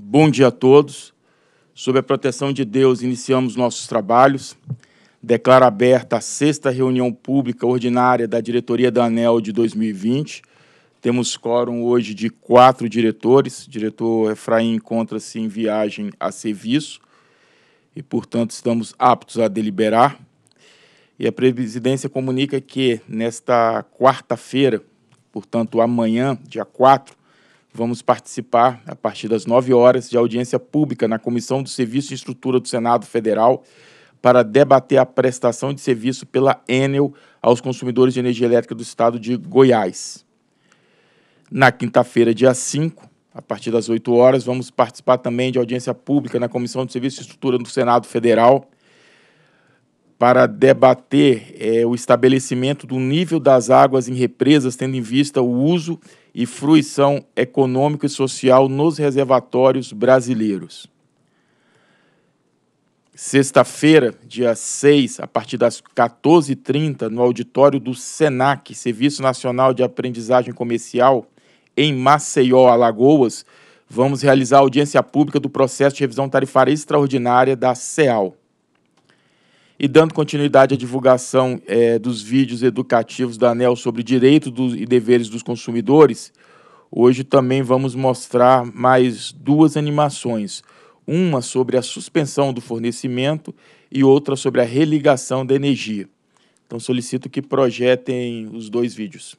Bom dia a todos. Sob a proteção de Deus, iniciamos nossos trabalhos. Declaro aberta a sexta reunião pública ordinária da diretoria da ANEL de 2020. Temos quórum hoje de quatro diretores. O diretor Efraim encontra-se em viagem a serviço e, portanto, estamos aptos a deliberar. E a presidência comunica que, nesta quarta-feira, portanto, amanhã, dia 4, Vamos participar, a partir das 9 horas, de audiência pública na Comissão do Serviço e Estrutura do Senado Federal para debater a prestação de serviço pela Enel aos consumidores de energia elétrica do estado de Goiás. Na quinta-feira, dia 5, a partir das 8 horas, vamos participar também de audiência pública na Comissão do Serviço e Estrutura do Senado Federal para debater é, o estabelecimento do nível das águas em represas, tendo em vista o uso e fruição econômica e social nos reservatórios brasileiros. Sexta-feira, dia 6, a partir das 14h30, no auditório do SENAC, Serviço Nacional de Aprendizagem Comercial, em Maceió, Alagoas, vamos realizar a audiência pública do processo de revisão tarifária extraordinária da CEAL e dando continuidade à divulgação é, dos vídeos educativos da ANEL sobre direitos e deveres dos consumidores, hoje também vamos mostrar mais duas animações: uma sobre a suspensão do fornecimento e outra sobre a religação da energia. Então solicito que projetem os dois vídeos.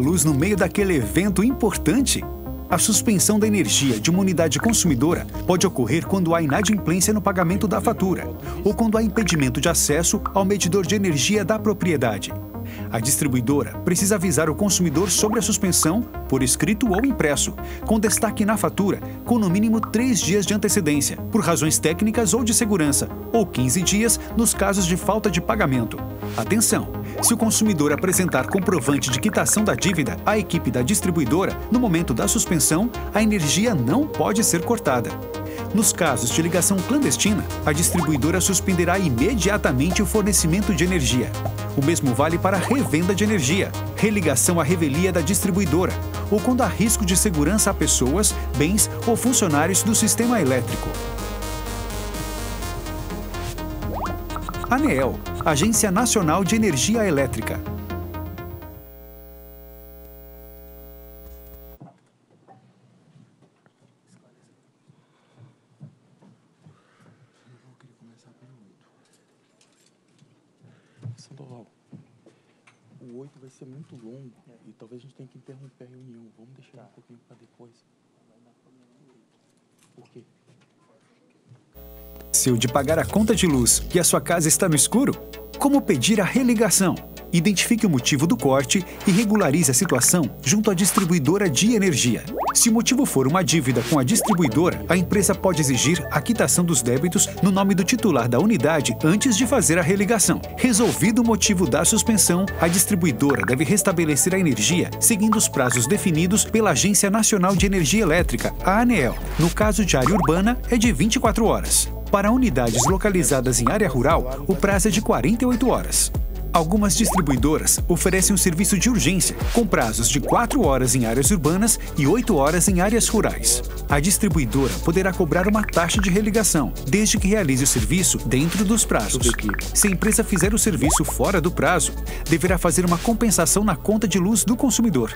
Luz no meio daquele evento importante. A suspensão da energia de uma unidade consumidora pode ocorrer quando há inadimplência no pagamento da fatura ou quando há impedimento de acesso ao medidor de energia da propriedade. A distribuidora precisa avisar o consumidor sobre a suspensão, por escrito ou impresso, com destaque na fatura, com no mínimo três dias de antecedência, por razões técnicas ou de segurança, ou 15 dias nos casos de falta de pagamento. Atenção! Se o consumidor apresentar comprovante de quitação da dívida à equipe da distribuidora, no momento da suspensão, a energia não pode ser cortada. Nos casos de ligação clandestina, a distribuidora suspenderá imediatamente o fornecimento de energia. O mesmo vale para a revenda de energia, religação à revelia da distribuidora, ou quando há risco de segurança a pessoas, bens ou funcionários do sistema elétrico. ANEEL, Agência Nacional de Energia Elétrica. Sandoval, o 8 vai ser muito longo e talvez a gente tenha que interromper. esqueceu de pagar a conta de luz e a sua casa está no escuro? Como pedir a religação? Identifique o motivo do corte e regularize a situação junto à distribuidora de energia. Se o motivo for uma dívida com a distribuidora, a empresa pode exigir a quitação dos débitos no nome do titular da unidade antes de fazer a religação. Resolvido o motivo da suspensão, a distribuidora deve restabelecer a energia seguindo os prazos definidos pela Agência Nacional de Energia Elétrica, a ANEEL. No caso de área urbana, é de 24 horas. Para unidades localizadas em área rural, o prazo é de 48 horas. Algumas distribuidoras oferecem um serviço de urgência, com prazos de 4 horas em áreas urbanas e 8 horas em áreas rurais. A distribuidora poderá cobrar uma taxa de religação, desde que realize o serviço dentro dos prazos. Se a empresa fizer o serviço fora do prazo, deverá fazer uma compensação na conta de luz do consumidor.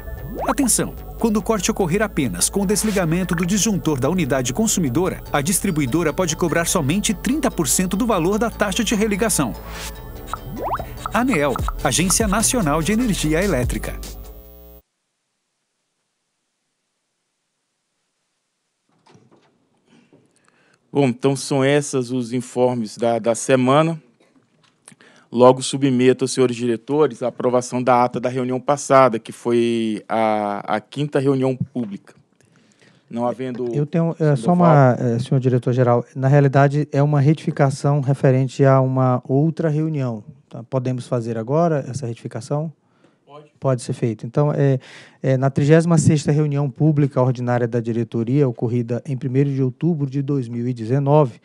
Atenção! Quando o corte ocorrer apenas com o desligamento do disjuntor da unidade consumidora, a distribuidora pode cobrar somente 30% do valor da taxa de religação. ANEEL, Agência Nacional de Energia Elétrica. Bom, então são esses os informes da, da semana. Logo submeto aos senhores diretores a aprovação da ata da reunião passada, que foi a, a quinta reunião pública. Não havendo. Eu tenho é, só uma, é, senhor diretor-geral. Na realidade, é uma retificação referente a uma outra reunião. Tá? Podemos fazer agora essa retificação? Pode. Pode ser feito. Então, é, é, na 36ª reunião pública ordinária da diretoria, ocorrida em 1 de outubro de 2019,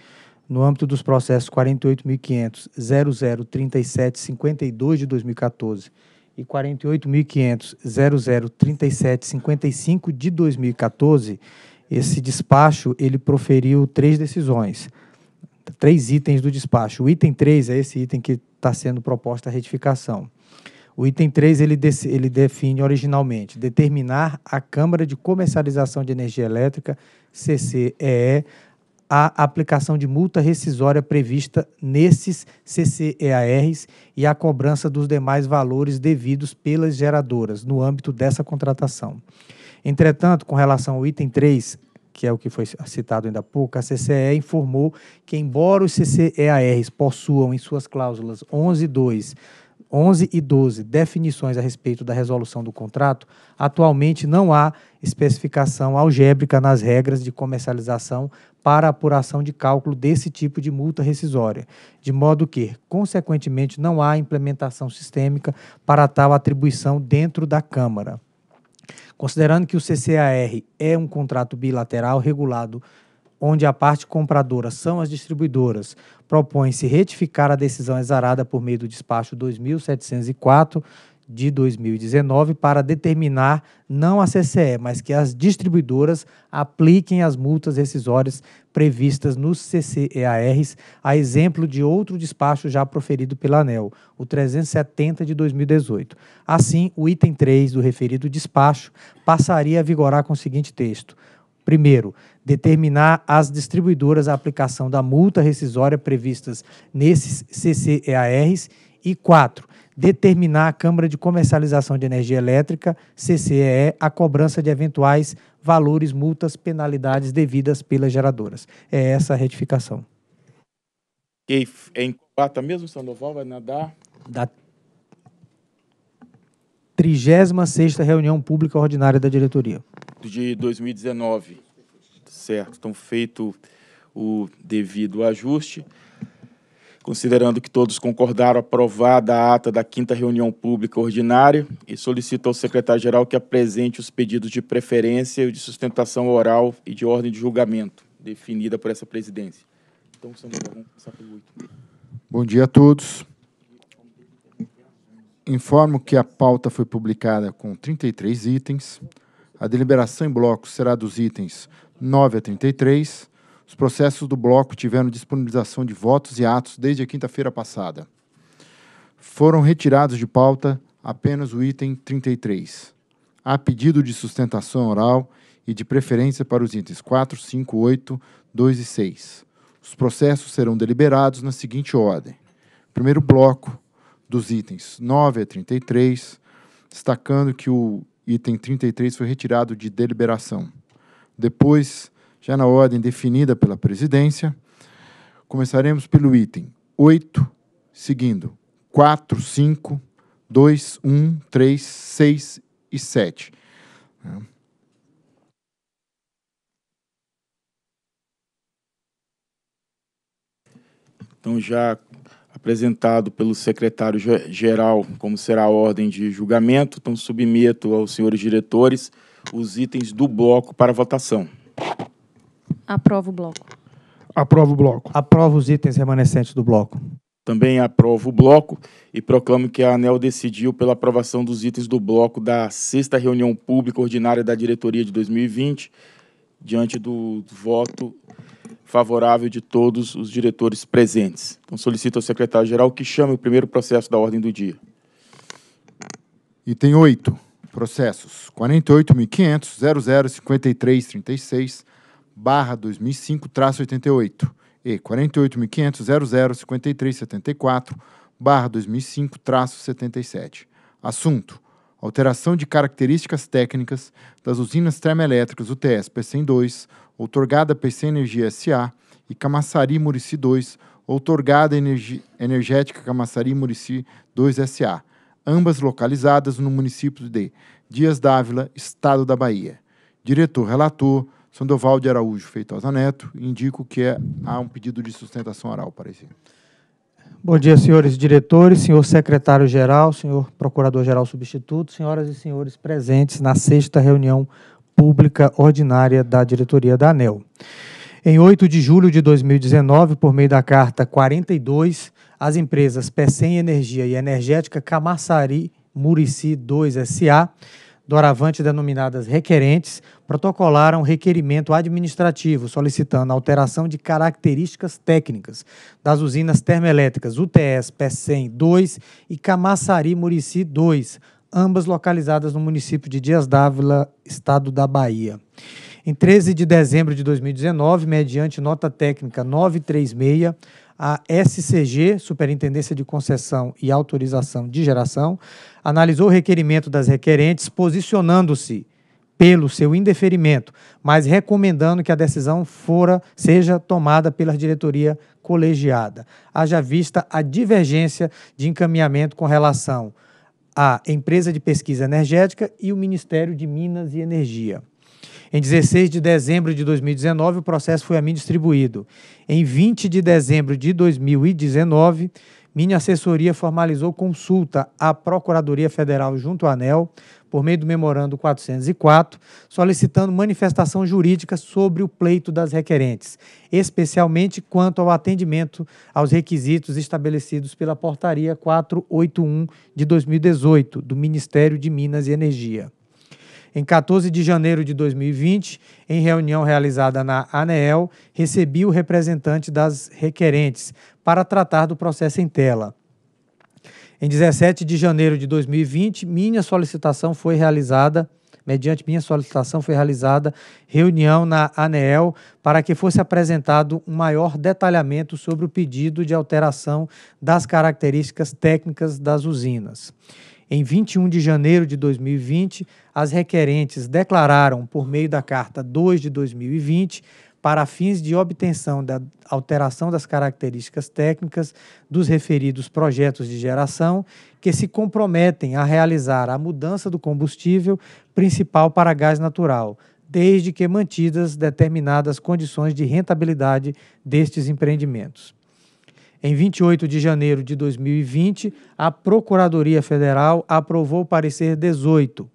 no âmbito dos processos 48.500.003752 de 2014 e 48.500.003755 de 2014, esse despacho ele proferiu três decisões três itens do despacho. O item 3 é esse item que está sendo proposta a retificação. O item 3 ele, ele define originalmente determinar a Câmara de Comercialização de Energia Elétrica, CCEE, a aplicação de multa rescisória prevista nesses CCEARs e a cobrança dos demais valores devidos pelas geradoras no âmbito dessa contratação. Entretanto, com relação ao item 3, que é o que foi citado ainda há pouco, a CCE informou que, embora os CCEARs possuam em suas cláusulas 11 e 2 11 e 12 definições a respeito da resolução do contrato, atualmente não há especificação algébrica nas regras de comercialização para apuração de cálculo desse tipo de multa rescisória, de modo que, consequentemente, não há implementação sistêmica para tal atribuição dentro da Câmara. Considerando que o CCAR é um contrato bilateral regulado onde a parte compradora são as distribuidoras, propõe-se retificar a decisão exarada por meio do despacho 2704 de 2019 para determinar não a CCE, mas que as distribuidoras apliquem as multas rescisórias previstas nos CCEARs, a exemplo de outro despacho já proferido pela ANEL, o 370 de 2018. Assim, o item 3 do referido despacho passaria a vigorar com o seguinte texto: Primeiro, determinar às distribuidoras a aplicação da multa rescisória previstas nesses CCEARs. E quatro, determinar à Câmara de Comercialização de Energia Elétrica, CCEE, a cobrança de eventuais valores, multas, penalidades devidas pelas geradoras. É essa a retificação. E em quarta mesmo, Sandoval vai nadar? Da 36 reunião pública ordinária da diretoria. De 2019. Certo, então feito o devido ajuste considerando que todos concordaram aprovada a ata da quinta reunião pública ordinária e solicito ao secretário-geral que apresente os pedidos de preferência e de sustentação oral e de ordem de julgamento definida por essa presidência. Então, Samuel, vamos começar pelo 8. Bom dia a todos. Informo que a pauta foi publicada com 33 itens. A deliberação em bloco será dos itens 9 a 33, os processos do bloco tiveram disponibilização de votos e atos desde a quinta-feira passada. Foram retirados de pauta apenas o item 33. Há pedido de sustentação oral e de preferência para os itens 4, 5, 8, 2 e 6. Os processos serão deliberados na seguinte ordem: primeiro bloco dos itens 9 a 33, destacando que o item 33 foi retirado de deliberação. Depois, já na ordem definida pela presidência. Começaremos pelo item 8, seguindo 4, 5, 2, 1, 3, 6 e 7. Então, já apresentado pelo secretário-geral como será a ordem de julgamento, então submeto aos senhores diretores os itens do bloco para votação. Aprovo o bloco. Aprovo o bloco. Aprovo os itens remanescentes do bloco. Também aprovo o bloco e proclamo que a ANEL decidiu pela aprovação dos itens do bloco da sexta reunião pública ordinária da diretoria de 2020, diante do voto favorável de todos os diretores presentes. Então solicito ao secretário-geral que chame o primeiro processo da ordem do dia. Item 8. Processos 48.500.005336 barra 2005 88 e 48.500.005374 barra 2005 77. Assunto alteração de características técnicas das usinas termoelétricas UTS PCM2, outorgada PC Energia SA, e Camaçari Murici 2, outorgada Energi Energética Camaçari Murici 2 SA, ambas localizadas no município de Dias Dávila, Estado da Bahia. Diretor-relator Sandoval de Araújo Feitosa Neto, indico que é, há um pedido de sustentação oral, parecer. Bom dia, senhores diretores, senhor secretário-geral, senhor procurador-geral substituto, senhoras e senhores presentes na sexta reunião pública ordinária da diretoria da ANEL. Em 8 de julho de 2019, por meio da carta 42, as empresas Pecem Energia e Energética Camassari Murici 2 SA doravante denominadas requerentes, protocolaram requerimento administrativo solicitando alteração de características técnicas das usinas termoelétricas UTS PECEM 2 e Camaçari Murici 2, ambas localizadas no município de Dias d'Ávila, estado da Bahia. Em 13 de dezembro de 2019, mediante nota técnica 936, a SCG, Superintendência de Concessão e Autorização de Geração, analisou o requerimento das requerentes, posicionando-se pelo seu indeferimento, mas recomendando que a decisão fora seja tomada pela diretoria colegiada. Haja vista a divergência de encaminhamento com relação à empresa de pesquisa energética e o Ministério de Minas e Energia. Em 16 de dezembro de 2019, o processo foi a mim distribuído. Em 20 de dezembro de 2019, minha assessoria formalizou consulta à Procuradoria Federal junto à ANEL, por meio do memorando 404, solicitando manifestação jurídica sobre o pleito das requerentes, especialmente quanto ao atendimento aos requisitos estabelecidos pela Portaria 481 de 2018 do Ministério de Minas e Energia. Em 14 de janeiro de 2020, em reunião realizada na ANEEL, recebi o representante das requerentes para tratar do processo em tela. Em 17 de janeiro de 2020, minha solicitação foi realizada mediante minha solicitação, foi realizada reunião na ANEEL para que fosse apresentado um maior detalhamento sobre o pedido de alteração das características técnicas das usinas. Em 21 de janeiro de 2020, as requerentes declararam, por meio da Carta 2 de 2020, para fins de obtenção da alteração das características técnicas dos referidos projetos de geração, que se comprometem a realizar a mudança do combustível principal para gás natural, desde que mantidas determinadas condições de rentabilidade destes empreendimentos. Em 28 de janeiro de 2020, a Procuradoria Federal aprovou o parecer 18,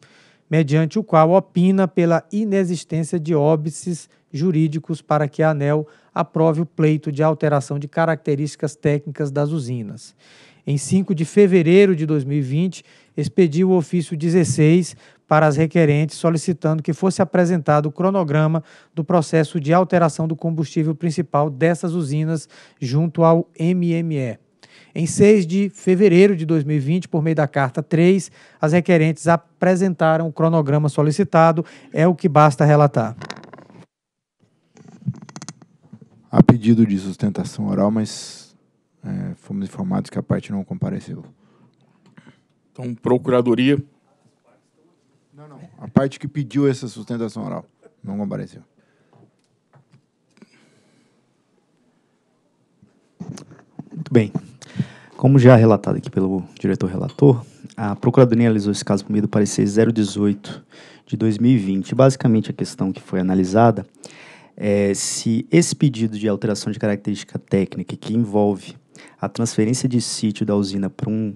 mediante o qual opina pela inexistência de óbices jurídicos para que a ANEL aprove o pleito de alteração de características técnicas das usinas. Em 5 de fevereiro de 2020, expediu o ofício 16 para as requerentes, solicitando que fosse apresentado o cronograma do processo de alteração do combustível principal dessas usinas junto ao MME. Em 6 de fevereiro de 2020, por meio da carta 3, as requerentes apresentaram o cronograma solicitado, é o que basta relatar. Há pedido de sustentação oral, mas é, fomos informados que a parte não compareceu. Então, Procuradoria a parte que pediu essa sustentação oral não compareceu. Muito bem. Como já relatado aqui pelo diretor relator, a Procuradoria analisou esse caso por meio do parecer 018 de 2020. Basicamente, a questão que foi analisada é se esse pedido de alteração de característica técnica que envolve a transferência de sítio da usina para um,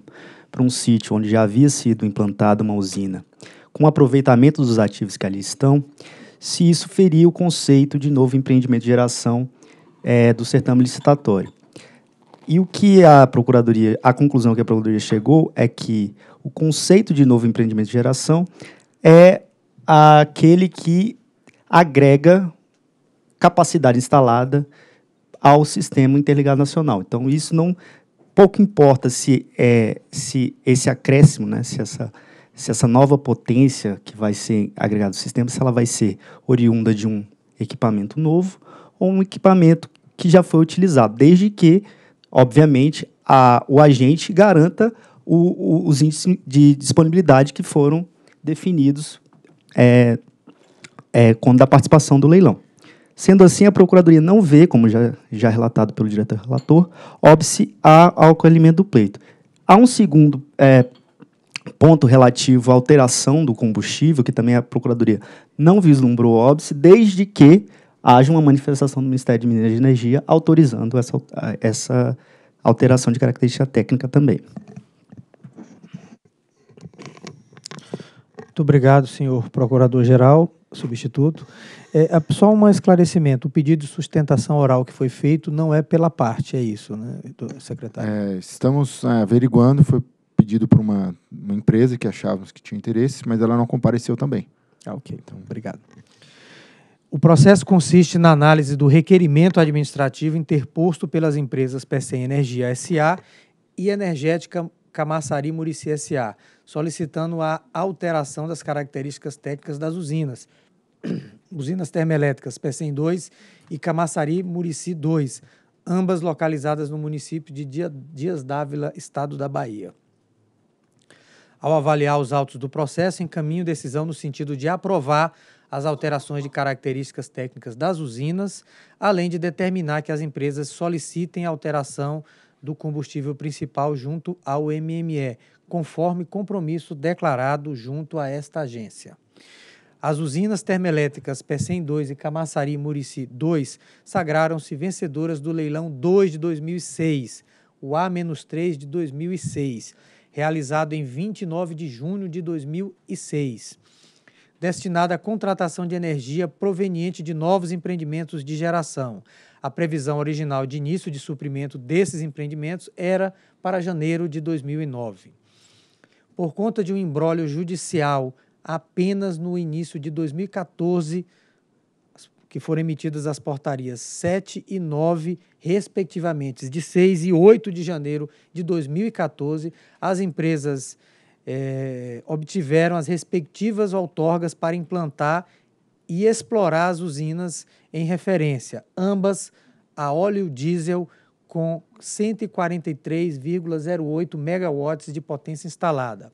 um sítio onde já havia sido implantada uma usina com o aproveitamento dos ativos que ali estão, se isso feria o conceito de novo empreendimento de geração é, do certame licitatório. E o que a procuradoria, a conclusão que a procuradoria chegou é que o conceito de novo empreendimento de geração é aquele que agrega capacidade instalada ao sistema interligado nacional. Então isso não pouco importa se é se esse acréscimo, né, se essa se essa nova potência que vai ser agregada ao sistema, se ela vai ser oriunda de um equipamento novo ou um equipamento que já foi utilizado, desde que, obviamente, a, o agente garanta o, o, os índices de disponibilidade que foram definidos é, é, quando da participação do leilão. Sendo assim, a Procuradoria não vê, como já, já relatado pelo diretor relator, óbice ao acolhimento do pleito. Há um segundo é, ponto relativo à alteração do combustível, que também a Procuradoria não vislumbrou óbice, desde que haja uma manifestação do Ministério de Minas e Energia autorizando essa, essa alteração de característica técnica também. Muito obrigado, senhor Procurador-Geral, substituto. É, é, só um esclarecimento: o pedido de sustentação oral que foi feito não é pela parte, é isso, né, secretário? É, estamos é, averiguando, foi pedido por uma, uma empresa que achávamos que tinha interesse, mas ela não compareceu também. Ah, ok. Então, obrigado. O processo consiste na análise do requerimento administrativo interposto pelas empresas PC Energia SA e Energética Camaçari Murici SA, solicitando a alteração das características técnicas das usinas. usinas termoelétricas PCEM 2 e Camaçari Murici 2, ambas localizadas no município de Dias Dávila, estado da Bahia ao avaliar os autos do processo, encaminho decisão no sentido de aprovar as alterações de características técnicas das usinas, além de determinar que as empresas solicitem alteração do combustível principal junto ao MME, conforme compromisso declarado junto a esta agência. As usinas termoelétricas Pecém 2 e Camaçari Murici 2 sagraram-se vencedoras do leilão 2 de 2006, o A-3 de 2006 realizado em 29 de junho de 2006, destinada à contratação de energia proveniente de novos empreendimentos de geração. A previsão original de início de suprimento desses empreendimentos era para janeiro de 2009. Por conta de um embrólio judicial apenas no início de 2014, que foram emitidas as portarias 7 e 9, respectivamente, de 6 e 8 de janeiro de 2014, as empresas é, obtiveram as respectivas outorgas para implantar e explorar as usinas em referência, ambas a óleo diesel com 143,08 megawatts de potência instalada.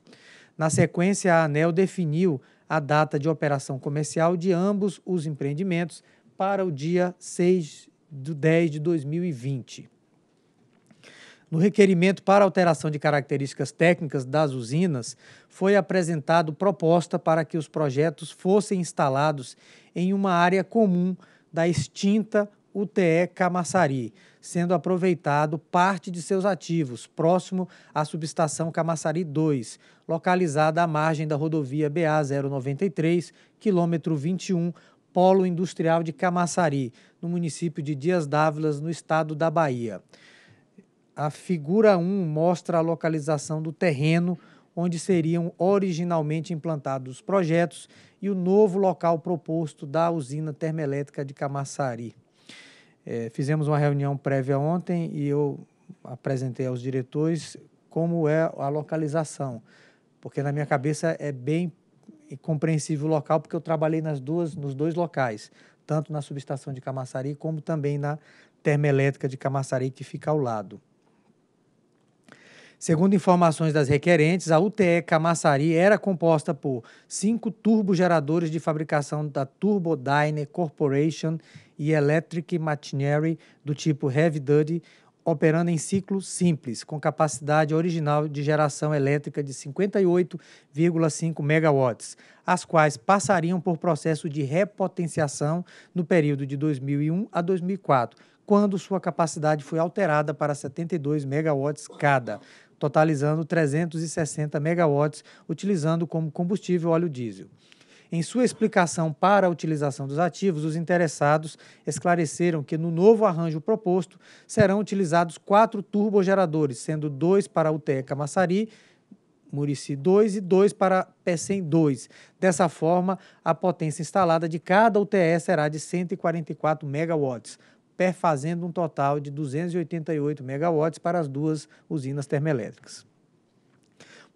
Na sequência, a ANEL definiu a data de operação comercial de ambos os empreendimentos para o dia 6 de 10 de 2020. No requerimento para alteração de características técnicas das usinas, foi apresentado proposta para que os projetos fossem instalados em uma área comum da extinta UTE Camaçari, sendo aproveitado parte de seus ativos, próximo à subestação Camaçari 2, localizada à margem da rodovia BA-093, quilômetro 21, polo industrial de Camaçari, no município de Dias Dávilas, no estado da Bahia. A figura 1 mostra a localização do terreno onde seriam originalmente implantados os projetos e o novo local proposto da usina termoelétrica de Camaçari. É, fizemos uma reunião prévia ontem e eu apresentei aos diretores como é a localização, porque na minha cabeça é bem compreensível o local, porque eu trabalhei nas duas, nos dois locais, tanto na subestação de Camaçari como também na termoelétrica de Camaçari, que fica ao lado. Segundo informações das requerentes, a UTE Camaçari era composta por cinco turbogeradores de fabricação da Turbodyne Corporation e Electric Machinery do tipo Heavy Duty, operando em ciclo simples, com capacidade original de geração elétrica de 58,5 megawatts, as quais passariam por processo de repotenciação no período de 2001 a 2004, quando sua capacidade foi alterada para 72 megawatts cada, totalizando 360 megawatts, utilizando como combustível óleo diesel. Em sua explicação para a utilização dos ativos, os interessados esclareceram que no novo arranjo proposto serão utilizados quatro turbogeradores, sendo dois para a UTE Camassari, Murici 2 e dois para PECEM 2. Dessa forma, a potência instalada de cada UTE será de 144 megawatts, perfazendo um total de 288 megawatts para as duas usinas termoelétricas.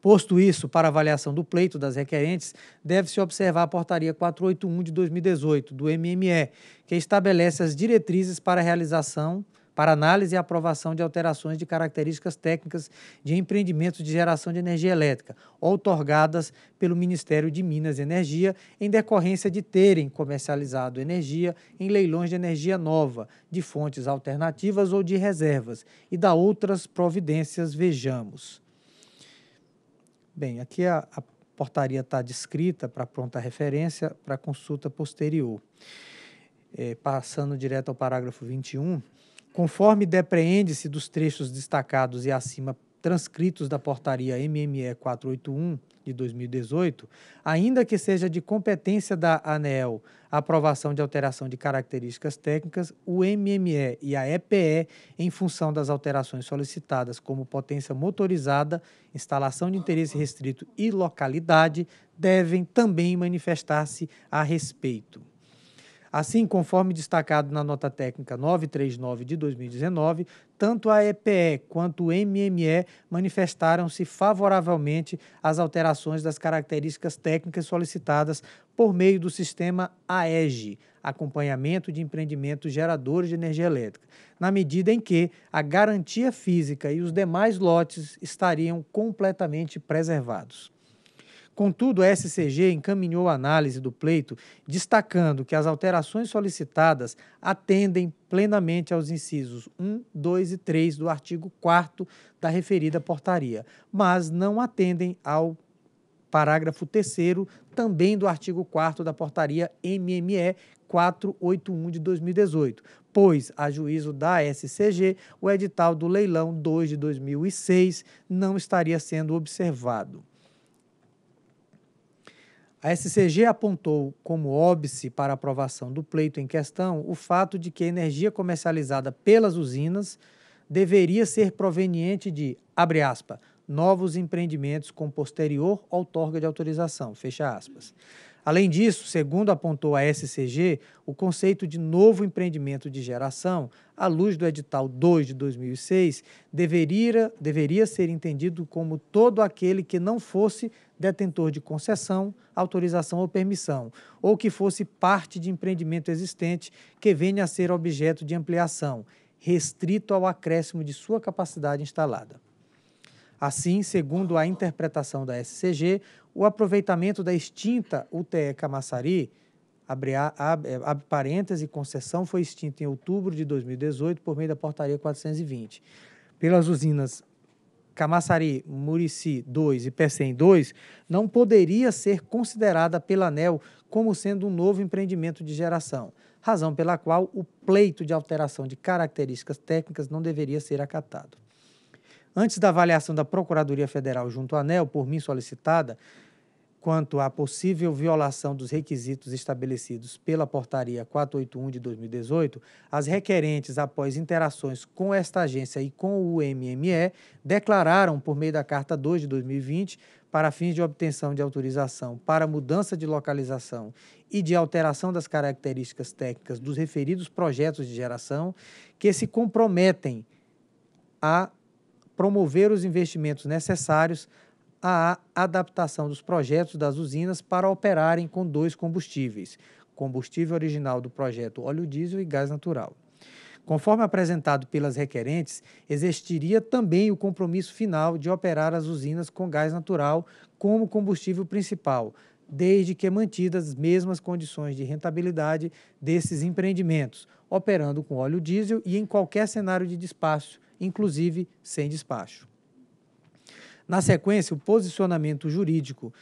Posto isso, para avaliação do pleito das requerentes, deve-se observar a Portaria 481 de 2018 do MME, que estabelece as diretrizes para a realização, para análise e aprovação de alterações de características técnicas de empreendimentos de geração de energia elétrica, outorgadas pelo Ministério de Minas e Energia, em decorrência de terem comercializado energia em leilões de energia nova, de fontes alternativas ou de reservas, e da outras providências vejamos. Bem, aqui a, a portaria está descrita para pronta referência para consulta posterior. É, passando direto ao parágrafo 21, conforme depreende-se dos trechos destacados e acima transcritos da portaria MME 481 de 2018, ainda que seja de competência da ANEL a aprovação de alteração de características técnicas, o MME e a EPE, em função das alterações solicitadas como potência motorizada, instalação de interesse restrito e localidade, devem também manifestar-se a respeito. Assim, conforme destacado na nota técnica 939 de 2019, tanto a EPE quanto o MME manifestaram-se favoravelmente às alterações das características técnicas solicitadas por meio do sistema AEG, acompanhamento de empreendimentos geradores de energia elétrica, na medida em que a garantia física e os demais lotes estariam completamente preservados. Contudo, a SCG encaminhou a análise do pleito, destacando que as alterações solicitadas atendem plenamente aos incisos 1, 2 e 3 do artigo 4 da referida portaria, mas não atendem ao parágrafo 3 também do artigo 4 da portaria MME 481 de 2018, pois, a juízo da SCG, o edital do leilão 2 de 2006 não estaria sendo observado. A SCG apontou como óbice para aprovação do pleito em questão o fato de que a energia comercializada pelas usinas deveria ser proveniente de, abre aspas, novos empreendimentos com posterior outorga de autorização, fecha aspas. Além disso, segundo apontou a SCG, o conceito de novo empreendimento de geração, à luz do edital 2 de 2006, deveria, deveria ser entendido como todo aquele que não fosse detentor de concessão, autorização ou permissão, ou que fosse parte de empreendimento existente que venha a ser objeto de ampliação, restrito ao acréscimo de sua capacidade instalada. Assim, segundo a interpretação da SCG, o aproveitamento da extinta UTE Camaçari, abre, abre, abre concessão foi extinta em outubro de 2018 por meio da portaria 420. Pelas usinas Camaçari, Murici 2 e Pecém 2, não poderia ser considerada pela ANEL como sendo um novo empreendimento de geração, razão pela qual o pleito de alteração de características técnicas não deveria ser acatado. Antes da avaliação da Procuradoria Federal junto à ANEL, por mim solicitada, quanto à possível violação dos requisitos estabelecidos pela Portaria 481 de 2018, as requerentes, após interações com esta agência e com o MME, declararam, por meio da Carta 2 de 2020, para fins de obtenção de autorização para mudança de localização e de alteração das características técnicas dos referidos projetos de geração, que se comprometem a promover os investimentos necessários à adaptação dos projetos das usinas para operarem com dois combustíveis, combustível original do projeto óleo diesel e gás natural. Conforme apresentado pelas requerentes, existiria também o compromisso final de operar as usinas com gás natural como combustível principal, desde que mantidas as mesmas condições de rentabilidade desses empreendimentos, operando com óleo diesel e em qualquer cenário de despacho, inclusive sem despacho. Na sequência, o posicionamento jurídico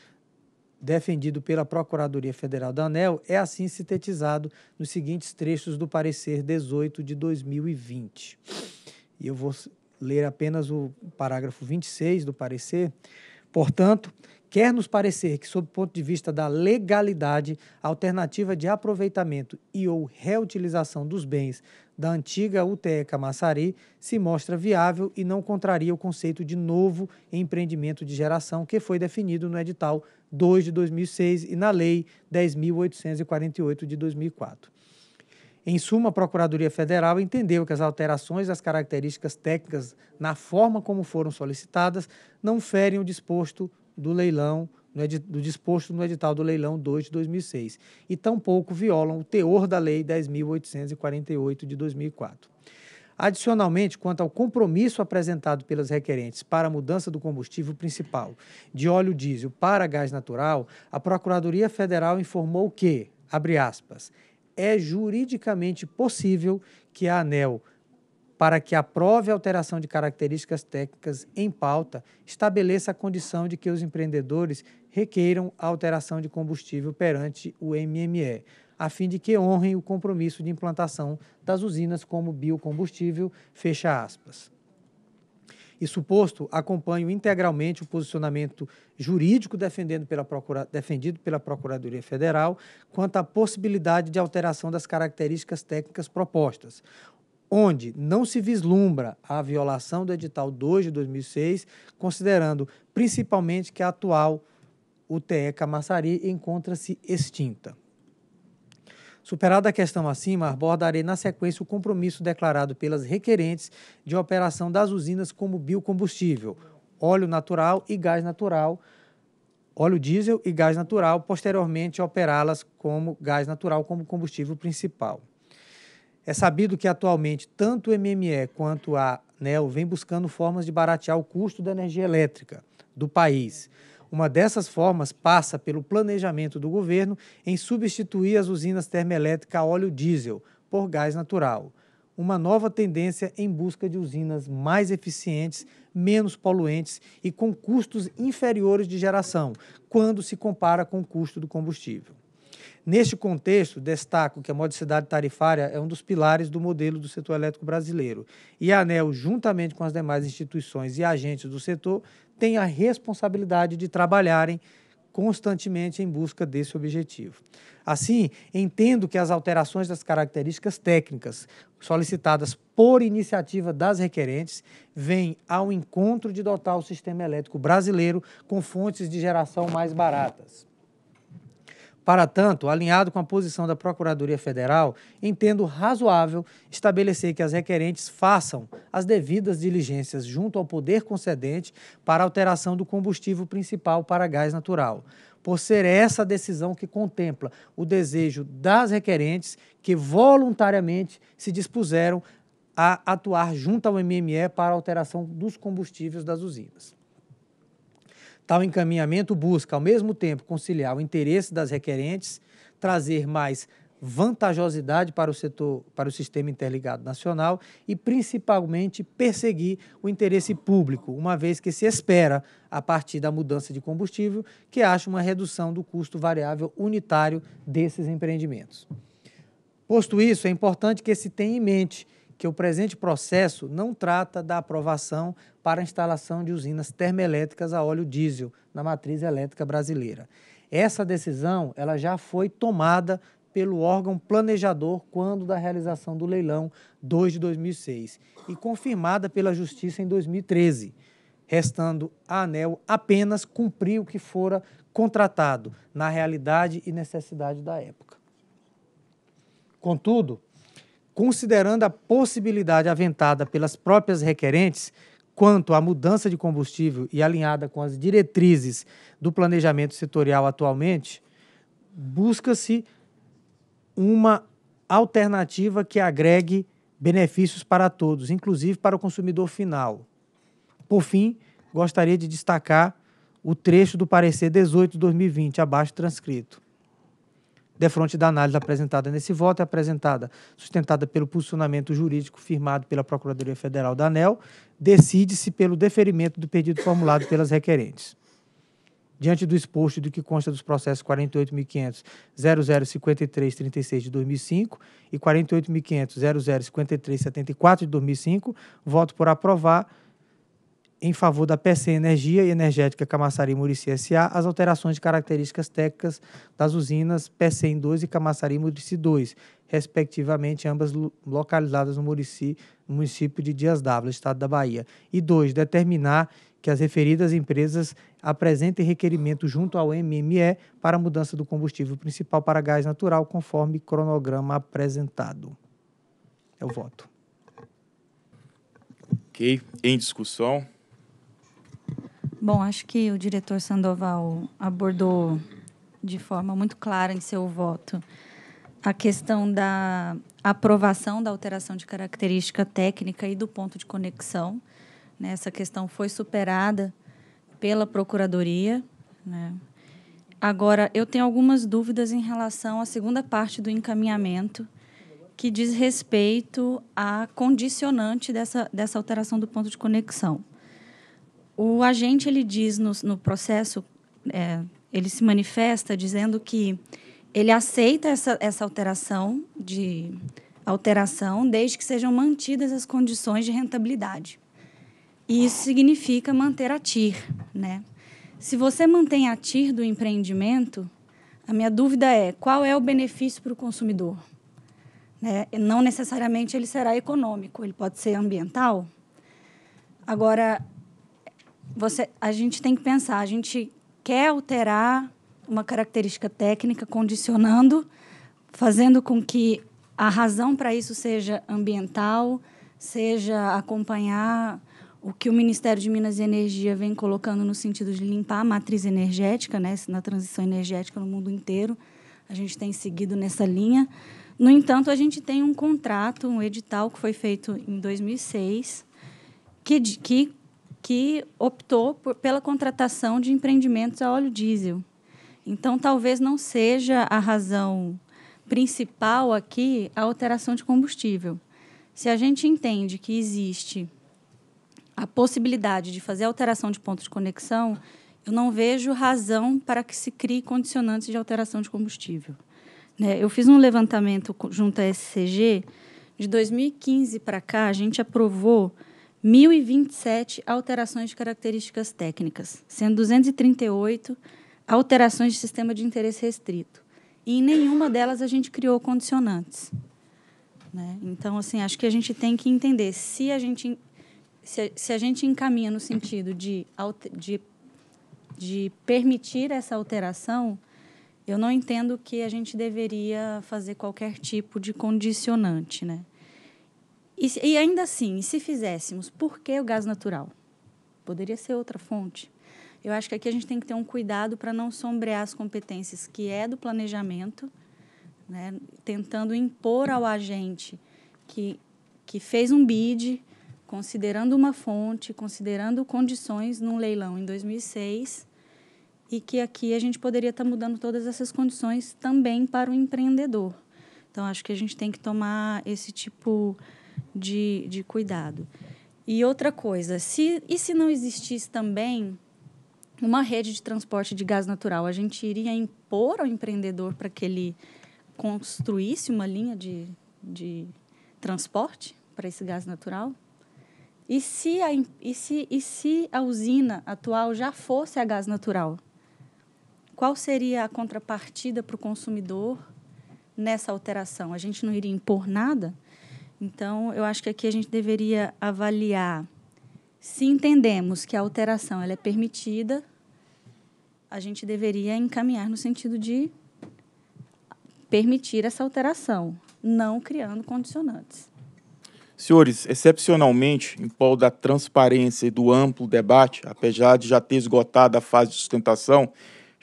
defendido pela Procuradoria Federal da ANEL é assim sintetizado nos seguintes trechos do parecer 18 de 2020. E eu vou ler apenas o parágrafo 26 do parecer. Portanto, Quer nos parecer que, sob o ponto de vista da legalidade, a alternativa de aproveitamento e ou reutilização dos bens da antiga UTE Camaçari se mostra viável e não contraria o conceito de novo empreendimento de geração que foi definido no edital 2 de 2006 e na Lei 10.848 de 2004. Em suma, a Procuradoria Federal entendeu que as alterações das características técnicas na forma como foram solicitadas não ferem o disposto do leilão, do disposto no edital do leilão 2 de 2006, e tampouco violam o teor da Lei 10.848 de 2004. Adicionalmente, quanto ao compromisso apresentado pelas requerentes para a mudança do combustível principal de óleo diesel para gás natural, a Procuradoria Federal informou que, abre aspas, é juridicamente possível que a ANEL para que aprove a alteração de características técnicas em pauta, estabeleça a condição de que os empreendedores requeiram a alteração de combustível perante o MME, a fim de que honrem o compromisso de implantação das usinas como biocombustível, fecha aspas. Isso posto, acompanho integralmente o posicionamento jurídico defendendo pela procura, defendido pela Procuradoria Federal quanto à possibilidade de alteração das características técnicas propostas, onde não se vislumbra a violação do edital 2 de 2006, considerando principalmente que a atual UTE Camaçari encontra-se extinta. Superada a questão acima, abordarei na sequência o compromisso declarado pelas requerentes de operação das usinas como biocombustível, óleo natural e gás natural, óleo diesel e gás natural, posteriormente operá-las como gás natural como combustível principal. É sabido que atualmente tanto o MME quanto a ANEL vem buscando formas de baratear o custo da energia elétrica do país. Uma dessas formas passa pelo planejamento do governo em substituir as usinas termoelétricas a óleo diesel por gás natural. Uma nova tendência em busca de usinas mais eficientes, menos poluentes e com custos inferiores de geração, quando se compara com o custo do combustível. Neste contexto, destaco que a modicidade tarifária é um dos pilares do modelo do setor elétrico brasileiro e a ANEL, juntamente com as demais instituições e agentes do setor, tem a responsabilidade de trabalharem constantemente em busca desse objetivo. Assim, entendo que as alterações das características técnicas solicitadas por iniciativa das requerentes vêm ao encontro de dotar o sistema elétrico brasileiro com fontes de geração mais baratas. Para tanto, alinhado com a posição da Procuradoria Federal, entendo razoável estabelecer que as requerentes façam as devidas diligências junto ao poder concedente para alteração do combustível principal para gás natural, por ser essa a decisão que contempla o desejo das requerentes que voluntariamente se dispuseram a atuar junto ao MME para alteração dos combustíveis das usinas. Tal encaminhamento busca, ao mesmo tempo, conciliar o interesse das requerentes, trazer mais vantajosidade para o setor, para o sistema interligado nacional e principalmente perseguir o interesse público, uma vez que se espera a partir da mudança de combustível que haja uma redução do custo variável unitário desses empreendimentos. Posto isso, é importante que se tenha em mente que o presente processo não trata da aprovação para a instalação de usinas termoelétricas a óleo diesel na matriz elétrica brasileira. Essa decisão ela já foi tomada pelo órgão planejador quando da realização do leilão 2 de 2006 e confirmada pela Justiça em 2013, restando a ANEL apenas cumprir o que fora contratado na realidade e necessidade da época. Contudo, considerando a possibilidade aventada pelas próprias requerentes quanto à mudança de combustível e alinhada com as diretrizes do planejamento setorial atualmente, busca-se uma alternativa que agregue benefícios para todos, inclusive para o consumidor final. Por fim, gostaria de destacar o trecho do parecer 18 de 2020, abaixo transcrito defronte da análise apresentada nesse voto, é apresentada, sustentada pelo posicionamento jurídico firmado pela Procuradoria Federal da ANEL, decide-se pelo deferimento do pedido formulado pelas requerentes. Diante do exposto do que consta dos processos 48.500.005336 de 2005 e 48.500.005374 de 2005, voto por aprovar em favor da PC Energia e Energética Camaçari Murici S.A. as alterações de características técnicas das usinas pc 2 e Camaçari Murici 2, respectivamente, ambas localizadas no Murici, no município de Dias d'Ávila, estado da Bahia. E 2. Determinar que as referidas empresas apresentem requerimento junto ao MME para mudança do combustível principal para gás natural, conforme cronograma apresentado. É o voto. Ok. Em discussão. Bom, acho que o diretor Sandoval abordou de forma muito clara em seu voto a questão da aprovação da alteração de característica técnica e do ponto de conexão. Né? Essa questão foi superada pela Procuradoria. Né? Agora, eu tenho algumas dúvidas em relação à segunda parte do encaminhamento, que diz respeito à condicionante dessa, dessa alteração do ponto de conexão. O agente ele diz no, no processo, é, ele se manifesta dizendo que ele aceita essa, essa alteração de alteração desde que sejam mantidas as condições de rentabilidade. E isso significa manter a TIR, né? Se você mantém a TIR do empreendimento, a minha dúvida é qual é o benefício para o consumidor? Né? Não necessariamente ele será econômico, ele pode ser ambiental. Agora, você, a gente tem que pensar, a gente quer alterar uma característica técnica, condicionando, fazendo com que a razão para isso seja ambiental, seja acompanhar o que o Ministério de Minas e Energia vem colocando no sentido de limpar a matriz energética, né, na transição energética no mundo inteiro. A gente tem seguido nessa linha. No entanto, a gente tem um contrato, um edital que foi feito em 2006, que, que que optou por, pela contratação de empreendimentos a óleo diesel. Então, talvez não seja a razão principal aqui a alteração de combustível. Se a gente entende que existe a possibilidade de fazer alteração de ponto de conexão, eu não vejo razão para que se crie condicionantes de alteração de combustível. Né? Eu fiz um levantamento junto à SCG, de 2015 para cá, a gente aprovou 1.027 alterações de características técnicas, sendo 238 alterações de sistema de interesse restrito. E em nenhuma delas a gente criou condicionantes. Né? Então, assim, acho que a gente tem que entender se a gente, se, se a gente encaminha no sentido de, de, de permitir essa alteração, eu não entendo que a gente deveria fazer qualquer tipo de condicionante, né? E, e ainda assim, se fizéssemos, por que o gás natural? Poderia ser outra fonte. Eu acho que aqui a gente tem que ter um cuidado para não sombrear as competências que é do planejamento, né? tentando impor ao agente que, que fez um bid, considerando uma fonte, considerando condições num leilão em 2006, e que aqui a gente poderia estar tá mudando todas essas condições também para o empreendedor. Então, acho que a gente tem que tomar esse tipo de de, de cuidado. E outra coisa, se, e se não existisse também uma rede de transporte de gás natural, a gente iria impor ao empreendedor para que ele construísse uma linha de, de transporte para esse gás natural? E se, a, e, se, e se a usina atual já fosse a gás natural? Qual seria a contrapartida para o consumidor nessa alteração? A gente não iria impor nada? Então, eu acho que aqui a gente deveria avaliar se entendemos que a alteração ela é permitida, a gente deveria encaminhar no sentido de permitir essa alteração, não criando condicionantes. Senhores, excepcionalmente, em prol da transparência e do amplo debate, apesar de já ter esgotado a fase de sustentação,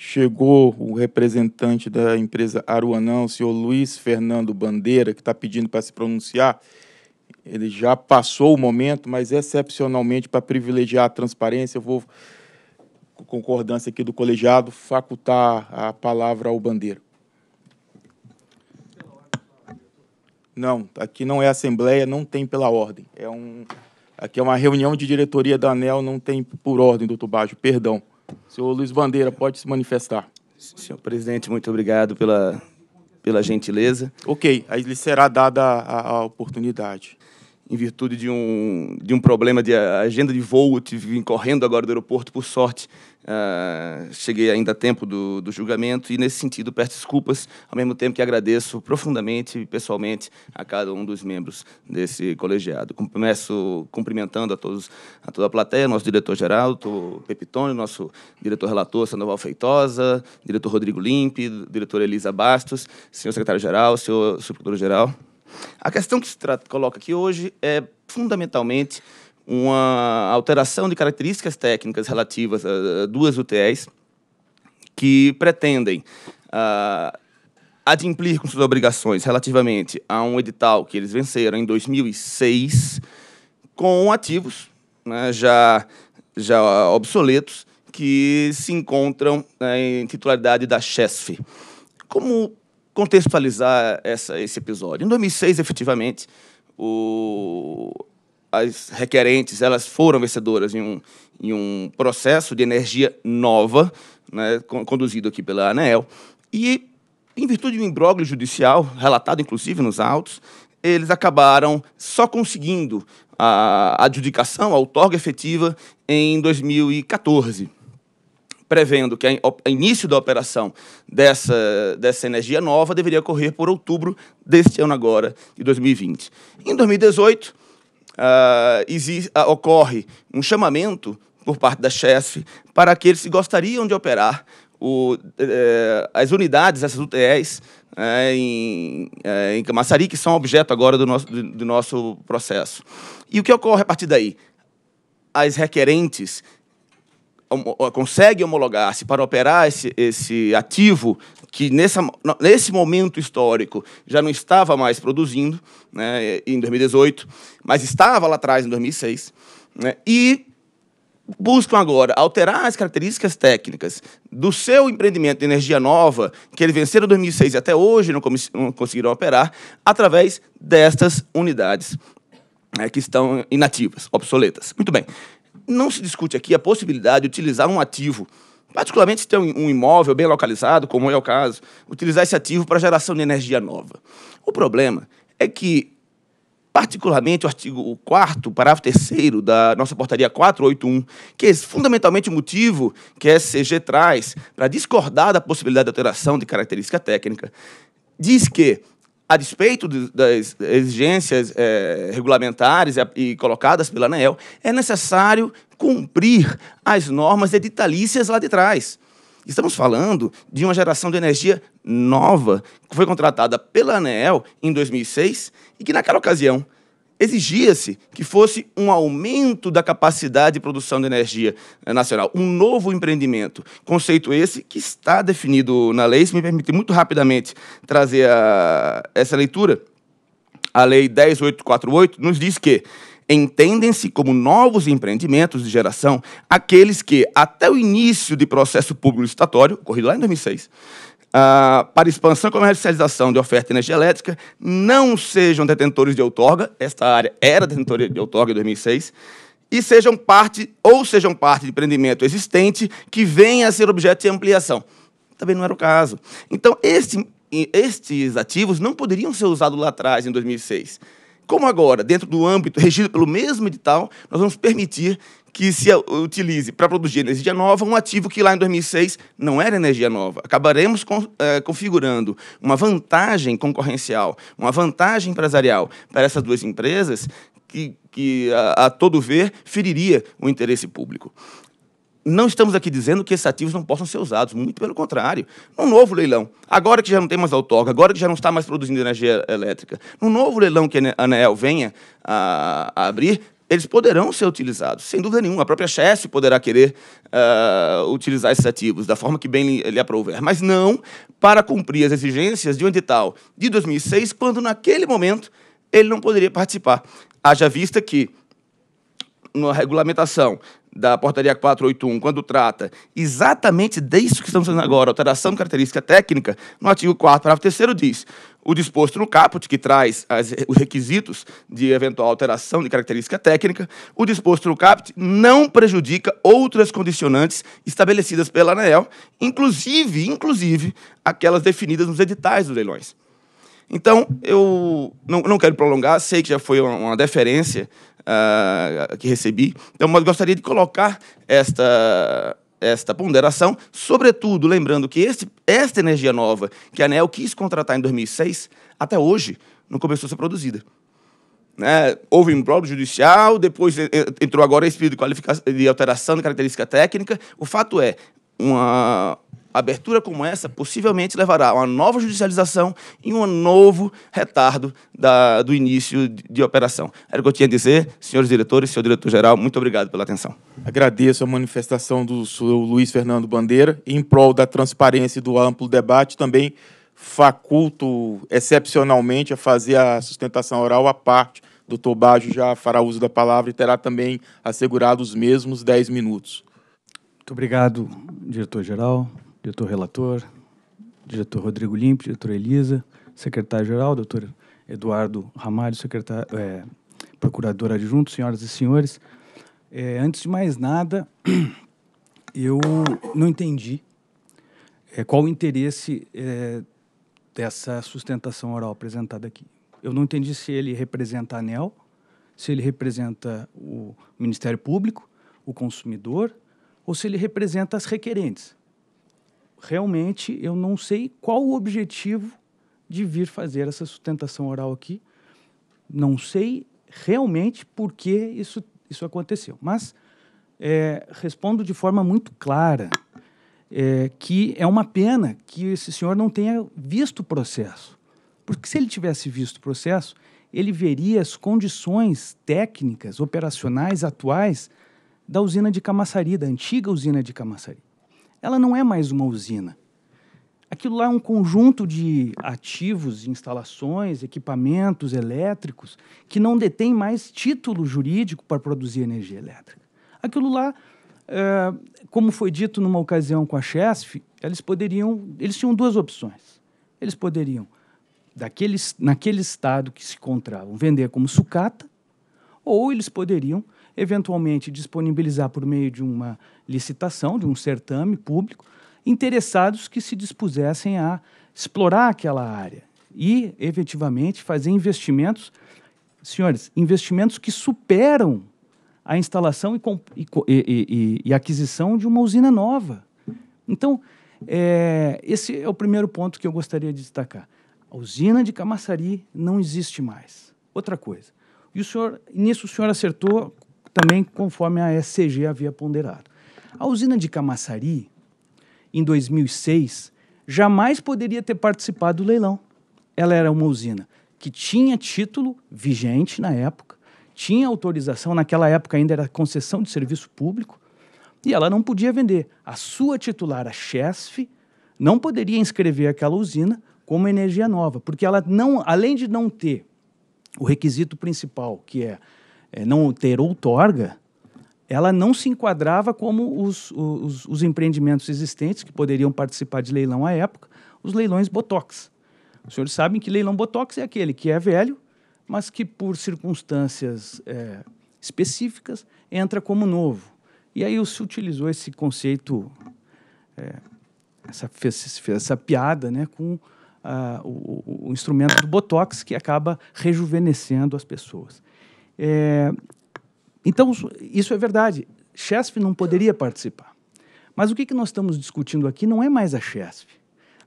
chegou o representante da empresa Aruanã, o senhor Luiz Fernando Bandeira, que está pedindo para se pronunciar. Ele já passou o momento, mas excepcionalmente, para privilegiar a transparência, eu vou, com concordância aqui do colegiado, facultar a palavra ao Bandeira. Não, aqui não é assembleia, não tem pela ordem. É um, aqui é uma reunião de diretoria da ANEL, não tem por ordem, doutor Bajo, perdão. Senhor Luiz Bandeira, pode se manifestar. Senhor presidente, muito obrigado pela, pela gentileza. Ok, aí lhe será dada a, a oportunidade em virtude de um, de um problema de agenda de voo, tive vim correndo agora do aeroporto, por sorte, uh, cheguei ainda a tempo do, do julgamento e, nesse sentido, peço desculpas, ao mesmo tempo que agradeço profundamente e pessoalmente a cada um dos membros desse colegiado. Começo cumprimentando a, todos, a toda a plateia, nosso diretor-geral, Pepitone, nosso diretor-relator Sandoval Feitosa, diretor Rodrigo Limpe, diretor Elisa Bastos, senhor secretário-geral, senhor subprocurador-geral. A questão que se trata, coloca aqui hoje é fundamentalmente uma alteração de características técnicas relativas a duas UTEs que pretendem uh, adimplir com suas obrigações relativamente a um edital que eles venceram em 2006 com ativos né, já, já obsoletos que se encontram né, em titularidade da CHESF. Como contextualizar essa, esse episódio. Em 2006, efetivamente, o, as requerentes elas foram vencedoras em um, em um processo de energia nova, né, conduzido aqui pela ANEEL, e em virtude de um imbróglio judicial, relatado inclusive nos autos, eles acabaram só conseguindo a adjudicação, a outorga efetiva, em 2014 prevendo que o início da operação dessa, dessa energia nova deveria ocorrer por outubro deste ano agora, de 2020. Em 2018, uh, existe, uh, ocorre um chamamento por parte da Chesf para aqueles que gostariam de operar o, eh, as unidades, essas UTEs, eh, em, eh, Camaçari, que são objeto agora do nosso, do, do nosso processo. E o que ocorre a partir daí? As requerentes consegue homologar-se para operar esse, esse ativo que nessa, nesse momento histórico já não estava mais produzindo, né, em 2018, mas estava lá atrás, em 2006, né, e buscam agora alterar as características técnicas do seu empreendimento de energia nova, que ele venceu em 2006 e até hoje não, não conseguiram operar, através destas unidades né, que estão inativas, obsoletas. Muito bem. Não se discute aqui a possibilidade de utilizar um ativo, particularmente se tem um imóvel bem localizado, como é o caso, utilizar esse ativo para geração de energia nova. O problema é que particularmente o artigo 4 parágrafo 3 da nossa portaria 481, que é fundamentalmente o motivo que a SCG traz para discordar da possibilidade de alteração de característica técnica, diz que a despeito de, das exigências é, regulamentares e, e colocadas pela ANEEL, é necessário cumprir as normas editalícias lá de trás. Estamos falando de uma geração de energia nova, que foi contratada pela ANEEL em 2006 e que, naquela ocasião, exigia-se que fosse um aumento da capacidade de produção de energia eh, nacional, um novo empreendimento. Conceito esse que está definido na lei. Se me permitir muito rapidamente trazer a, essa leitura, a Lei 10848 nos diz que entendem-se como novos empreendimentos de geração aqueles que, até o início de processo público licitatório, ocorrido lá em 2006, ah, para expansão e comercialização de oferta de energia elétrica não sejam detentores de outorga, esta área era detentora de outorga em 2006, e sejam parte ou sejam parte de empreendimento existente que venha a ser objeto de ampliação. Também não era o caso. Então, este, estes ativos não poderiam ser usados lá atrás, em 2006. Como agora, dentro do âmbito regido pelo mesmo edital, nós vamos permitir que se utilize para produzir energia nova um ativo que lá em 2006 não era energia nova. Acabaremos com, é, eh, configurando uma vantagem concorrencial, uma vantagem empresarial para essas duas empresas que, que a, a todo ver, feriria o interesse público. Não estamos aqui dizendo que esses ativos não possam ser usados, muito pelo contrário. Num novo leilão, agora que já não tem mais outorga, agora que já não está mais produzindo energia elétrica, num novo leilão que a ANEEL venha a, a abrir, eles poderão ser utilizados, sem dúvida nenhuma. A própria Chess poderá querer uh, utilizar esses ativos da forma que bem lhe, lhe aprouver, mas não para cumprir as exigências de um edital de 2006, quando naquele momento ele não poderia participar. Haja vista que na regulamentação da portaria 481, quando trata exatamente disso que estamos fazendo agora, alteração de característica técnica, no artigo 4, parágrafo 3 diz: o disposto no caput, que traz as, os requisitos de eventual alteração de característica técnica, o disposto no caput não prejudica outras condicionantes estabelecidas pela ANEEL, inclusive, inclusive, aquelas definidas nos editais dos leilões. Então, eu não, não quero prolongar, sei que já foi uma, uma deferência ah, que recebi. Então, mas gostaria de colocar esta esta ponderação, sobretudo lembrando que esta energia nova que a ANEL quis contratar em 2006, até hoje não começou a ser produzida. Né? Houve impróprio judicial, depois eh, eh, entrou agora esse pedido de, de alteração de característica técnica. O fato é, uma abertura como essa possivelmente levará a uma nova judicialização e um novo retardo da, do início de, de, operação. Era o que eu tinha a dizer, senhores diretores, senhor diretor-geral, muito obrigado pela atenção. Agradeço a manifestação do senhor Luiz Fernando Bandeira, em prol da transparência e do amplo debate, também faculto excepcionalmente a fazer a sustentação oral à parte. Doutor Bajo já fará uso da palavra e terá também assegurado os mesmos 10 minutos. Muito obrigado, diretor-geral, diretor-relator, diretor Rodrigo Limpe, diretor Elisa, secretário-geral, doutor Eduardo Ramalho, secretário, é, procurador adjunto, senhoras e senhores. É, antes de mais nada, eu não entendi é, qual o interesse é, dessa sustentação oral apresentada aqui. Eu não entendi se ele representa a ANEL, se ele representa o Ministério Público, o consumidor, ou se ele representa as requerentes. Realmente, eu não sei qual o objetivo de vir fazer essa sustentação oral aqui. Não sei realmente por que isso, isso aconteceu. Mas é, respondo de forma muito clara é, que é uma pena que esse senhor não tenha visto o processo. Porque se ele tivesse visto o processo, ele veria as condições técnicas, operacionais atuais da usina de Camaçari, da antiga usina de Camaçari. Ela não é mais uma usina. Aquilo lá é um conjunto de ativos, instalações, equipamentos elétricos que não detém mais título jurídico para produzir energia elétrica. Aquilo lá, é, como foi dito numa ocasião com a Chesf, eles poderiam, eles tinham duas opções. Eles poderiam, daqueles, naquele estado que se encontravam, vender como sucata, ou eles poderiam eventualmente disponibilizar por meio de uma licitação, de um certame público, interessados que se dispusessem a explorar aquela área e, efetivamente, fazer investimentos, senhores, investimentos que superam a instalação e, e, e, e aquisição de uma usina nova. Então, é, esse é o primeiro ponto que eu gostaria de destacar. A usina de Camaçari não existe mais. Outra coisa. E o senhor, nisso o senhor acertou também conforme a SCG havia ponderado. A usina de Camaçari, em 2006, jamais poderia ter participado do leilão. Ela era uma usina que tinha título vigente na época, tinha autorização, naquela época ainda era concessão de serviço público, e ela não podia vender. A sua titular, a Chesf, não poderia inscrever aquela usina como energia nova, porque ela não, além de não ter o requisito principal, que é é, não ter outorga, ela não se enquadrava como os, os, os, empreendimentos existentes que poderiam participar de leilão à época, os leilões Botox. Os senhores sabem que leilão Botox é aquele que é velho, mas que por circunstâncias é, específicas entra como novo. E aí se utilizou esse conceito, é, essa, essa piada né, com ah, o, o instrumento do Botox que acaba rejuvenescendo as pessoas. É, então, isso é verdade. Chesf não poderia participar. Mas o que, que nós estamos discutindo aqui não é mais a Chesf.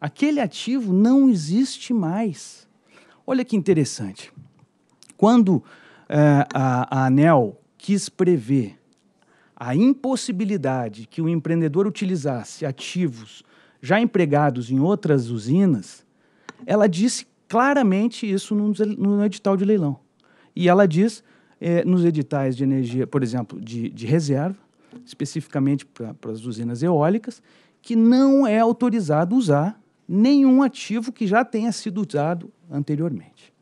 Aquele ativo não existe mais. Olha que interessante. Quando é, a, a ANEL quis prever a impossibilidade que o empreendedor utilizasse ativos já empregados em outras usinas, ela disse claramente isso no, no edital de leilão. E ela diz é, nos editais de energia, por exemplo, de, de reserva, especificamente para as usinas eólicas, que não é autorizado usar nenhum ativo que já tenha sido usado anteriormente.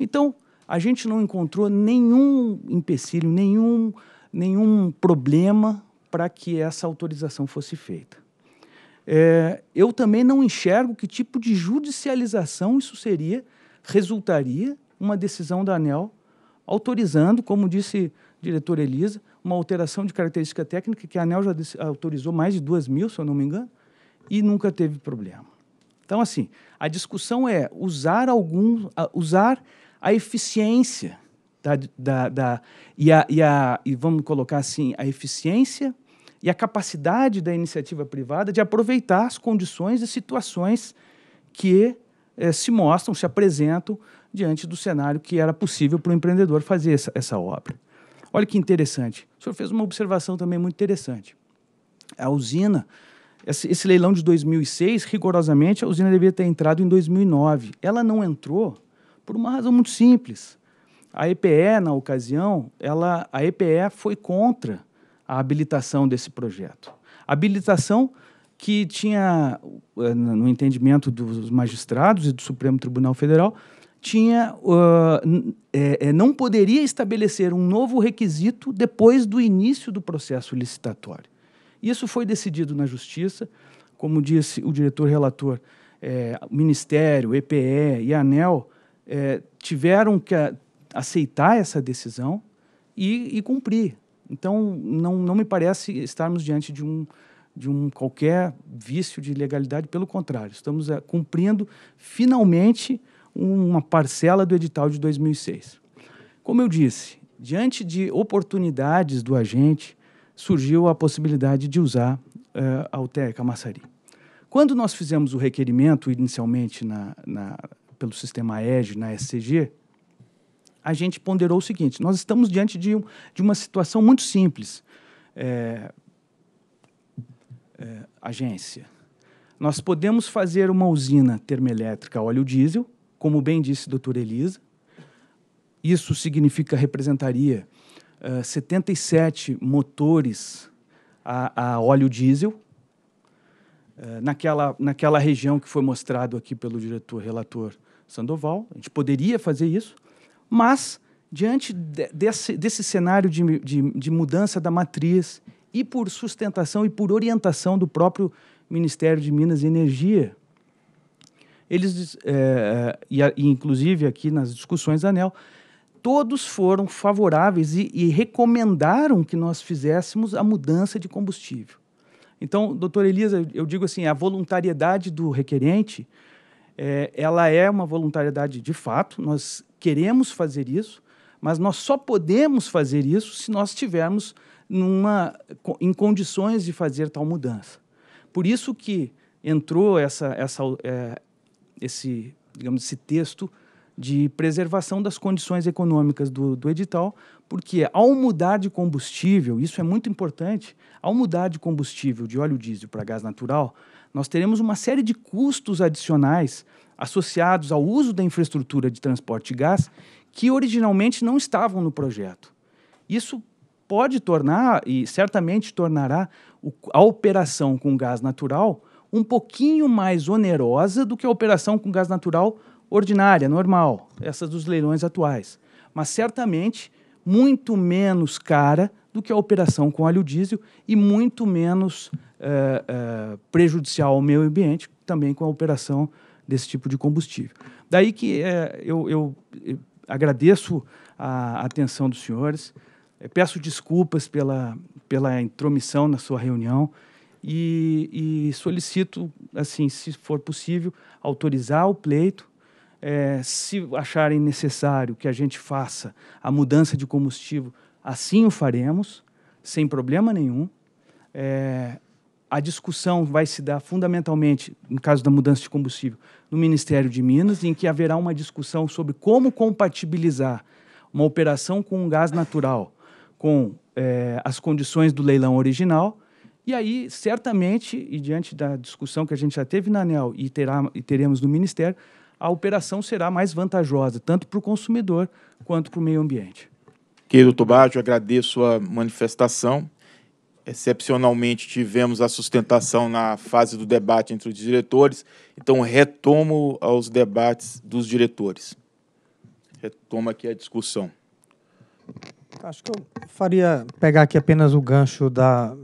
Então, a gente não encontrou nenhum empecilho, nenhum, nenhum problema para que essa autorização fosse feita. É, eu também não enxergo que tipo de judicialização isso seria, resultaria uma decisão da ANEL autorizando, como disse o diretor Elisa, uma alteração de característica técnica que a ANEL já autorizou mais de duas mil, se eu não me engano, e nunca teve problema. Então, assim, a discussão é usar algum, usar a eficiência da, da, da e, a, e, a, e vamos colocar assim, a eficiência e a capacidade da iniciativa privada de aproveitar as condições e situações que eh, se mostram, se apresentam diante do cenário que era possível para o empreendedor fazer essa, essa obra. Olha que interessante. O senhor fez uma observação também muito interessante. A usina, esse, esse leilão de 2006, rigorosamente, a usina devia ter entrado em 2009. Ela não entrou por uma razão muito simples. A EPE, na ocasião, ela, a EPE foi contra a habilitação desse projeto. habilitação que tinha, eh, no entendimento dos magistrados e do Supremo Tribunal Federal, tinha uh, é, não poderia estabelecer um novo requisito depois do início do processo licitatório. Isso foi decidido na Justiça, como disse o diretor relator, é, o Ministério, EPE e ANEL é, tiveram que a, aceitar essa decisão e, e, cumprir. Então, não, não me parece estarmos diante de um, de um qualquer vício de legalidade, pelo contrário, estamos é, cumprindo finalmente uma parcela do edital de 2006. Como eu disse, diante de oportunidades do agente, surgiu a possibilidade de usar uh, a UTECA Camaçari. Quando nós fizemos o requerimento inicialmente na, na, pelo sistema EGE, na SCG, a gente ponderou o seguinte: nós estamos diante de, de uma situação muito simples. É, é, agência. Nós podemos fazer uma usina termoelétrica a óleo diesel como bem disse a doutora Elisa, isso significa, representaria uh, eh, 77 motores a, a óleo diesel, eh, naquela, naquela região que foi mostrado aqui pelo diretor relator Sandoval. A gente poderia fazer isso, mas diante de, desse, desse cenário de, de, de mudança da matriz e por sustentação e por orientação do próprio Ministério de Minas e Energia, eles, é, é, e, a, e, inclusive aqui nas discussões da ANEL, todos foram favoráveis e, e recomendaram que nós fizéssemos a mudança de combustível. Então, doutor Elisa, eu digo assim, a voluntariedade do requerente, é, ela é uma voluntariedade de fato, nós queremos fazer isso, mas nós só podemos fazer isso se nós tivermos em condições de fazer tal mudança. Por isso que entrou essa, essa, é, esse, digamos, esse texto de preservação das condições econômicas do, do edital, porque ao mudar de combustível, isso é muito importante, ao mudar de combustível de óleo diesel para gás natural, nós teremos uma série de custos adicionais associados ao uso da infraestrutura de transporte de gás que originalmente não estavam no projeto. Isso pode tornar, e certamente tornará, a operação com gás natural um pouquinho mais onerosa do que a operação com gás natural ordinária, normal, essa dos leilões atuais. Mas certamente muito menos cara do que a operação com óleo diesel e muito menos uh, uh, prejudicial ao meio ambiente também com a operação desse tipo de combustível. Daí que uh, eu, eu, agradeço a atenção dos senhores, peço desculpas pela, pela intromissão na sua reunião e, e solicito, assim, se for possível, autorizar o pleito. É, se acharem necessário que a gente faça a mudança de combustível, assim o faremos, sem problema nenhum. É, a discussão vai se dar fundamentalmente, no caso da mudança de combustível, no Ministério de Minas, em que haverá uma discussão sobre como compatibilizar uma operação com um gás natural com é, as condições do leilão original e aí, certamente, e diante da discussão que a gente já teve na ANEL e, terá, e teremos no Ministério, a operação será mais vantajosa, tanto para o consumidor quanto para o meio ambiente. Querido Tobágio, agradeço a manifestação. Excepcionalmente, tivemos a sustentação na fase do debate entre os diretores, então retomo aos debates dos diretores. Retomo aqui a discussão. Acho que eu faria pegar aqui apenas o gancho da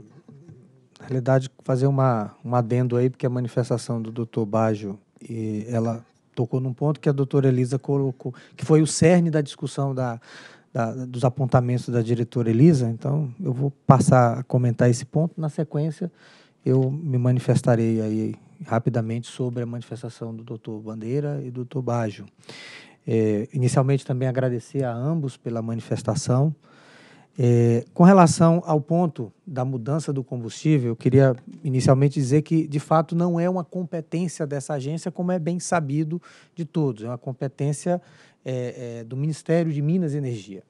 realidade, fazer uma, um adendo aí, porque a manifestação do doutor Baggio, e ela tocou num ponto que a doutora Elisa colocou, que foi o cerne da discussão da, da, dos apontamentos da diretora Elisa. Então, eu vou passar a comentar esse ponto. Na sequência, eu me manifestarei aí rapidamente sobre a manifestação do doutor Bandeira e do doutor Baggio. É, inicialmente, também agradecer a ambos pela manifestação. É, com relação ao ponto da mudança do combustível, eu queria inicialmente dizer que, de fato, não é uma competência dessa agência, como é bem sabido de todos, é uma competência é, é, do Ministério de Minas e Energia.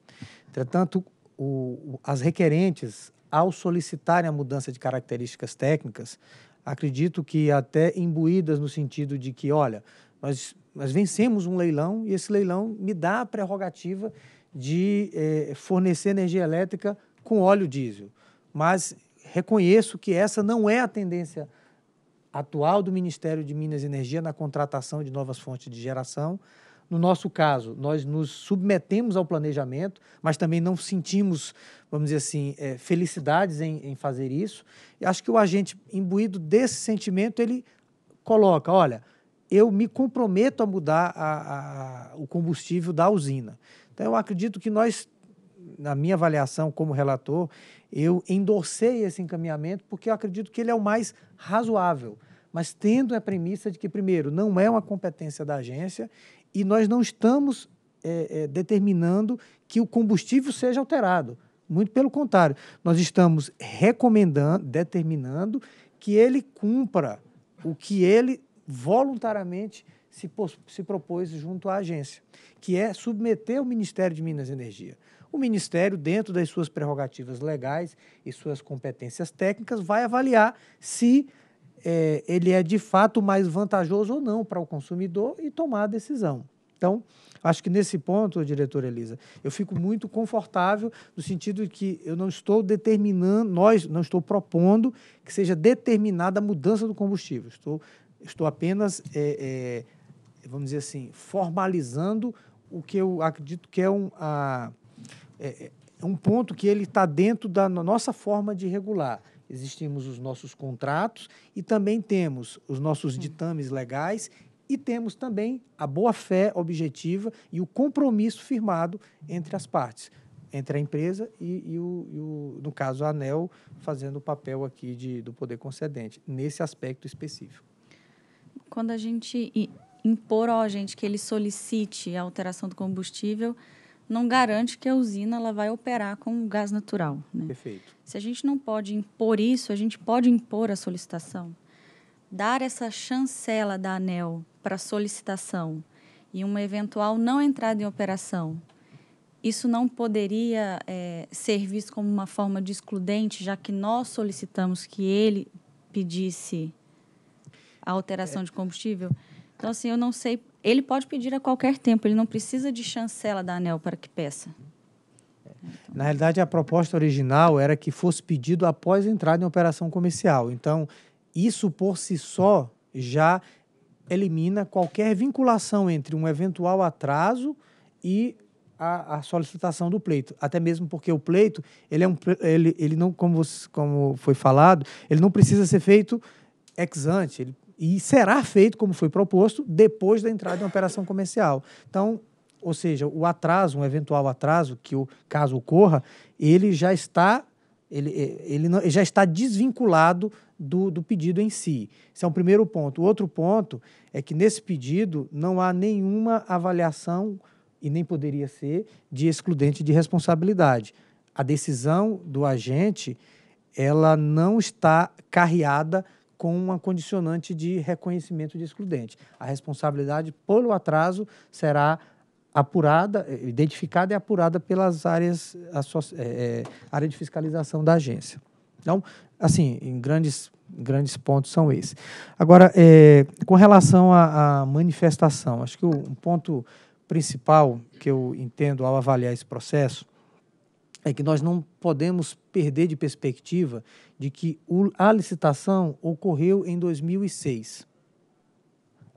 Entretanto, o, as requerentes, ao solicitarem a mudança de características técnicas, acredito que até imbuídas no sentido de que, olha, nós, nós vencemos um leilão e esse leilão me dá a prerrogativa de eh, fornecer energia elétrica com óleo diesel. Mas reconheço que essa não é a tendência atual do Ministério de Minas e Energia na contratação de novas fontes de geração. No nosso caso, nós nos submetemos ao planejamento, mas também não sentimos, vamos dizer assim, eh, felicidades em, em fazer isso. E acho que o agente, imbuído desse sentimento, ele coloca: olha, eu me comprometo a mudar a, a, o combustível da usina. Então, eu acredito que nós, na minha avaliação como relator, eu endossei esse encaminhamento porque eu acredito que ele é o mais razoável, mas tendo a premissa de que, primeiro, não é uma competência da agência e nós não estamos é, é, determinando que o combustível seja alterado. Muito pelo contrário, nós estamos recomendando, determinando que ele cumpra o que ele voluntariamente se, se propôs junto à agência, que é submeter o Ministério de Minas e Energia. O Ministério, dentro das suas prerrogativas legais e suas competências técnicas, vai avaliar se é, ele é de fato mais vantajoso ou não para o consumidor e tomar a decisão. Então, acho que nesse ponto, diretora Elisa, eu fico muito confortável no sentido de que eu não estou determinando, nós não estou propondo que seja determinada a mudança do combustível. Estou, estou apenas é, é, vamos dizer assim, formalizando o que eu acredito que é um, a, é, é um ponto que ele está dentro da nossa forma de regular. Existimos os nossos contratos e também temos os nossos uhum. ditames legais e temos também a boa-fé objetiva e o compromisso firmado entre as partes, entre a empresa e, e, o, e o, no caso, a ANEL, fazendo o papel aqui de, do poder concedente, nesse aspecto específico. Quando a gente impor, ó, gente, que ele solicite a alteração do combustível, não garante que a usina ela vai operar com gás natural. Né? Perfeito. Se a gente não pode impor isso, a gente pode impor a solicitação. Dar essa chancela da ANEL para solicitação e uma eventual não entrada em operação, isso não poderia é, ser visto como uma forma de excludente, já que nós solicitamos que ele pedisse a alteração é. de combustível? Então, assim, eu não sei. Ele pode pedir a qualquer tempo, ele não precisa de chancela da ANEL para que peça. Então. Na realidade, a proposta original era que fosse pedido após entrar em operação comercial. Então, isso por si só já elimina qualquer vinculação entre um eventual atraso e a, a, solicitação do pleito. Até mesmo porque o pleito, ele é um ele, ele não como como foi falado, ele não precisa ser feito ex ante, ele e será feito, como foi proposto, depois da entrada em operação comercial. Então, ou seja, o atraso, um eventual atraso, que o caso ocorra, ele já está, ele, eh, ele, não, já está desvinculado do, do pedido em si. Esse é um primeiro ponto. O outro ponto é que nesse pedido não há nenhuma avaliação, e nem poderia ser, de excludente de responsabilidade. A decisão do agente, ela não está carreada com uma condicionante de reconhecimento de excludente. A responsabilidade pelo atraso será apurada, é, identificada e apurada pelas áreas, é, é, área de fiscalização da agência. Então, assim, em grandes, grandes pontos são esses. Agora, é, com relação à, à, manifestação, acho que o um ponto principal que eu entendo ao avaliar esse processo é que nós não podemos perder de perspectiva de que a licitação ocorreu em 2006.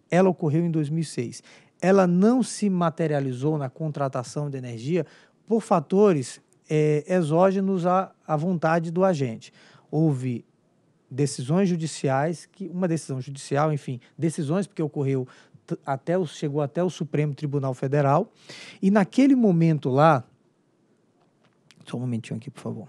Ela ocorreu em 2006. Ela não se materializou na contratação de energia por fatores é, exógenos à, à vontade do agente. Houve decisões judiciais, que uma decisão judicial, enfim, decisões porque ocorreu até o, chegou até o Supremo Tribunal Federal e naquele momento lá só um momentinho aqui, por favor.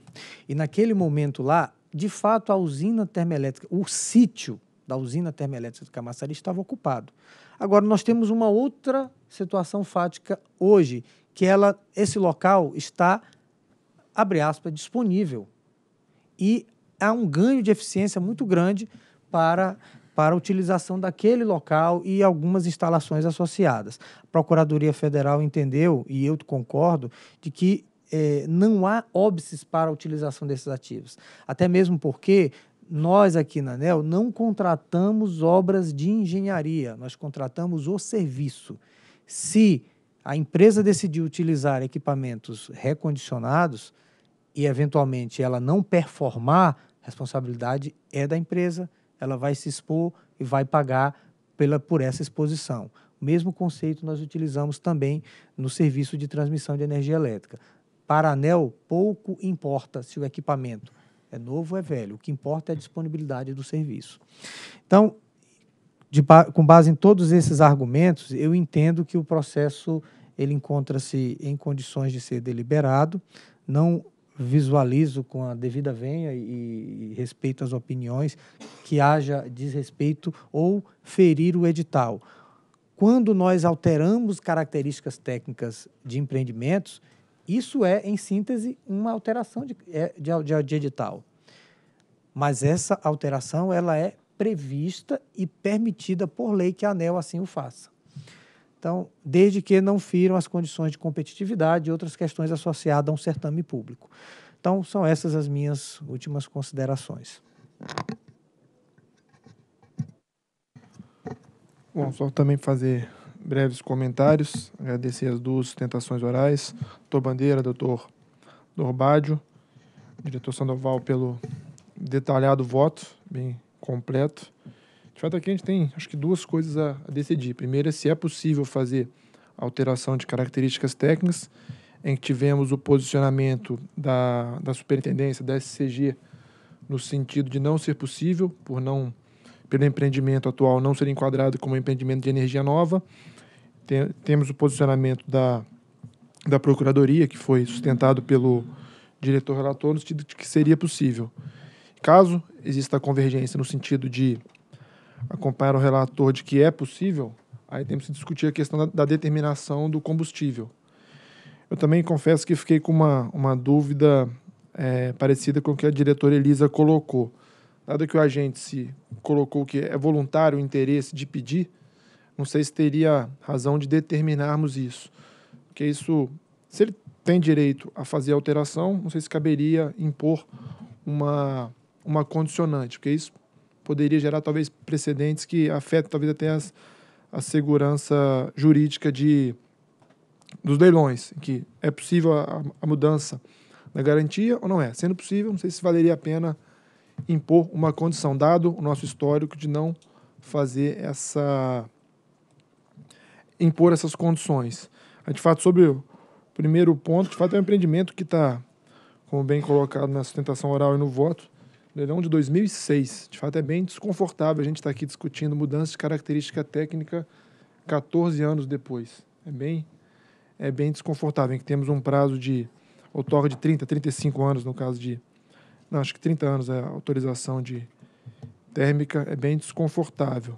E naquele momento lá, de fato, a usina termoelétrica, o sítio da usina termoelétrica de Camaçari estava ocupado. Agora, nós temos uma outra situação fática hoje, que ela, esse local está, abre aspas, disponível. E há um ganho de eficiência muito grande para para a utilização daquele local e algumas instalações associadas. A Procuradoria Federal entendeu, e eu concordo, de que é, não há óbices para a utilização desses ativos. Até mesmo porque nós aqui na ANEL não contratamos obras de engenharia, nós contratamos o serviço. Se a empresa decidir utilizar equipamentos recondicionados e eventualmente ela não performar, a responsabilidade é da empresa, ela vai se expor e vai pagar pela, por essa exposição. O mesmo conceito nós utilizamos também no serviço de transmissão de energia elétrica. Para anel, pouco importa se o equipamento é novo ou é velho. O que importa é a disponibilidade do serviço. Então, de, com base em todos esses argumentos, eu entendo que o processo ele encontra-se em condições de ser deliberado. Não visualizo com a devida venha e, e respeito às opiniões que haja desrespeito ou ferir o edital. Quando nós alteramos características técnicas de empreendimentos, isso é, em síntese, uma alteração é, de, de, de edital. Mas essa alteração ela é prevista e permitida por lei que a ANEL assim o faça. Então, desde que não firam as condições de competitividade e outras questões associadas a um certame público. Então, são essas as minhas últimas considerações. Bom, só também fazer breves comentários, agradecer as duas sustentações orais, doutor Bandeira, doutor Dorbádio, diretor Sandoval pelo detalhado voto, bem completo. De fato, aqui a gente tem, acho que duas coisas a, decidir. Primeiro é se é possível fazer alteração de características técnicas, em que tivemos o posicionamento da, da superintendência, da SCG, no sentido de não ser possível, por não pelo empreendimento atual não ser enquadrado como empreendimento de energia nova. Tem, temos o posicionamento da, da Procuradoria, que foi sustentado pelo diretor relator, no sentido de que seria possível. Caso exista convergência no sentido de acompanhar o relator de que é possível, aí temos que discutir a questão da, da determinação do combustível. Eu também confesso que fiquei com uma, uma dúvida é, parecida com o que a diretora Elisa colocou. Dado que o agente se colocou que é voluntário o interesse de pedir, não sei se teria razão de determinarmos isso. Porque isso, se ele tem direito a fazer alteração, não sei se caberia impor uma, uma condicionante, porque isso poderia gerar talvez precedentes que afetam talvez até as, a segurança jurídica de, dos leilões, que é possível a, a mudança da garantia ou não é. Sendo possível, não sei se valeria a pena impor uma condição, dado o nosso histórico de não fazer essa impor essas condições. De fato, sobre o primeiro ponto, de fato é um empreendimento que está, como bem colocado na sustentação oral e no voto, leilão é de 2006. De fato, é bem desconfortável a gente estar tá aqui discutindo mudança de característica técnica 14 anos depois. É bem, é bem desconfortável, em que temos um prazo de outorga de 30, 35 anos, no caso de. Não, acho que 30 anos é a autorização de térmica, é bem desconfortável.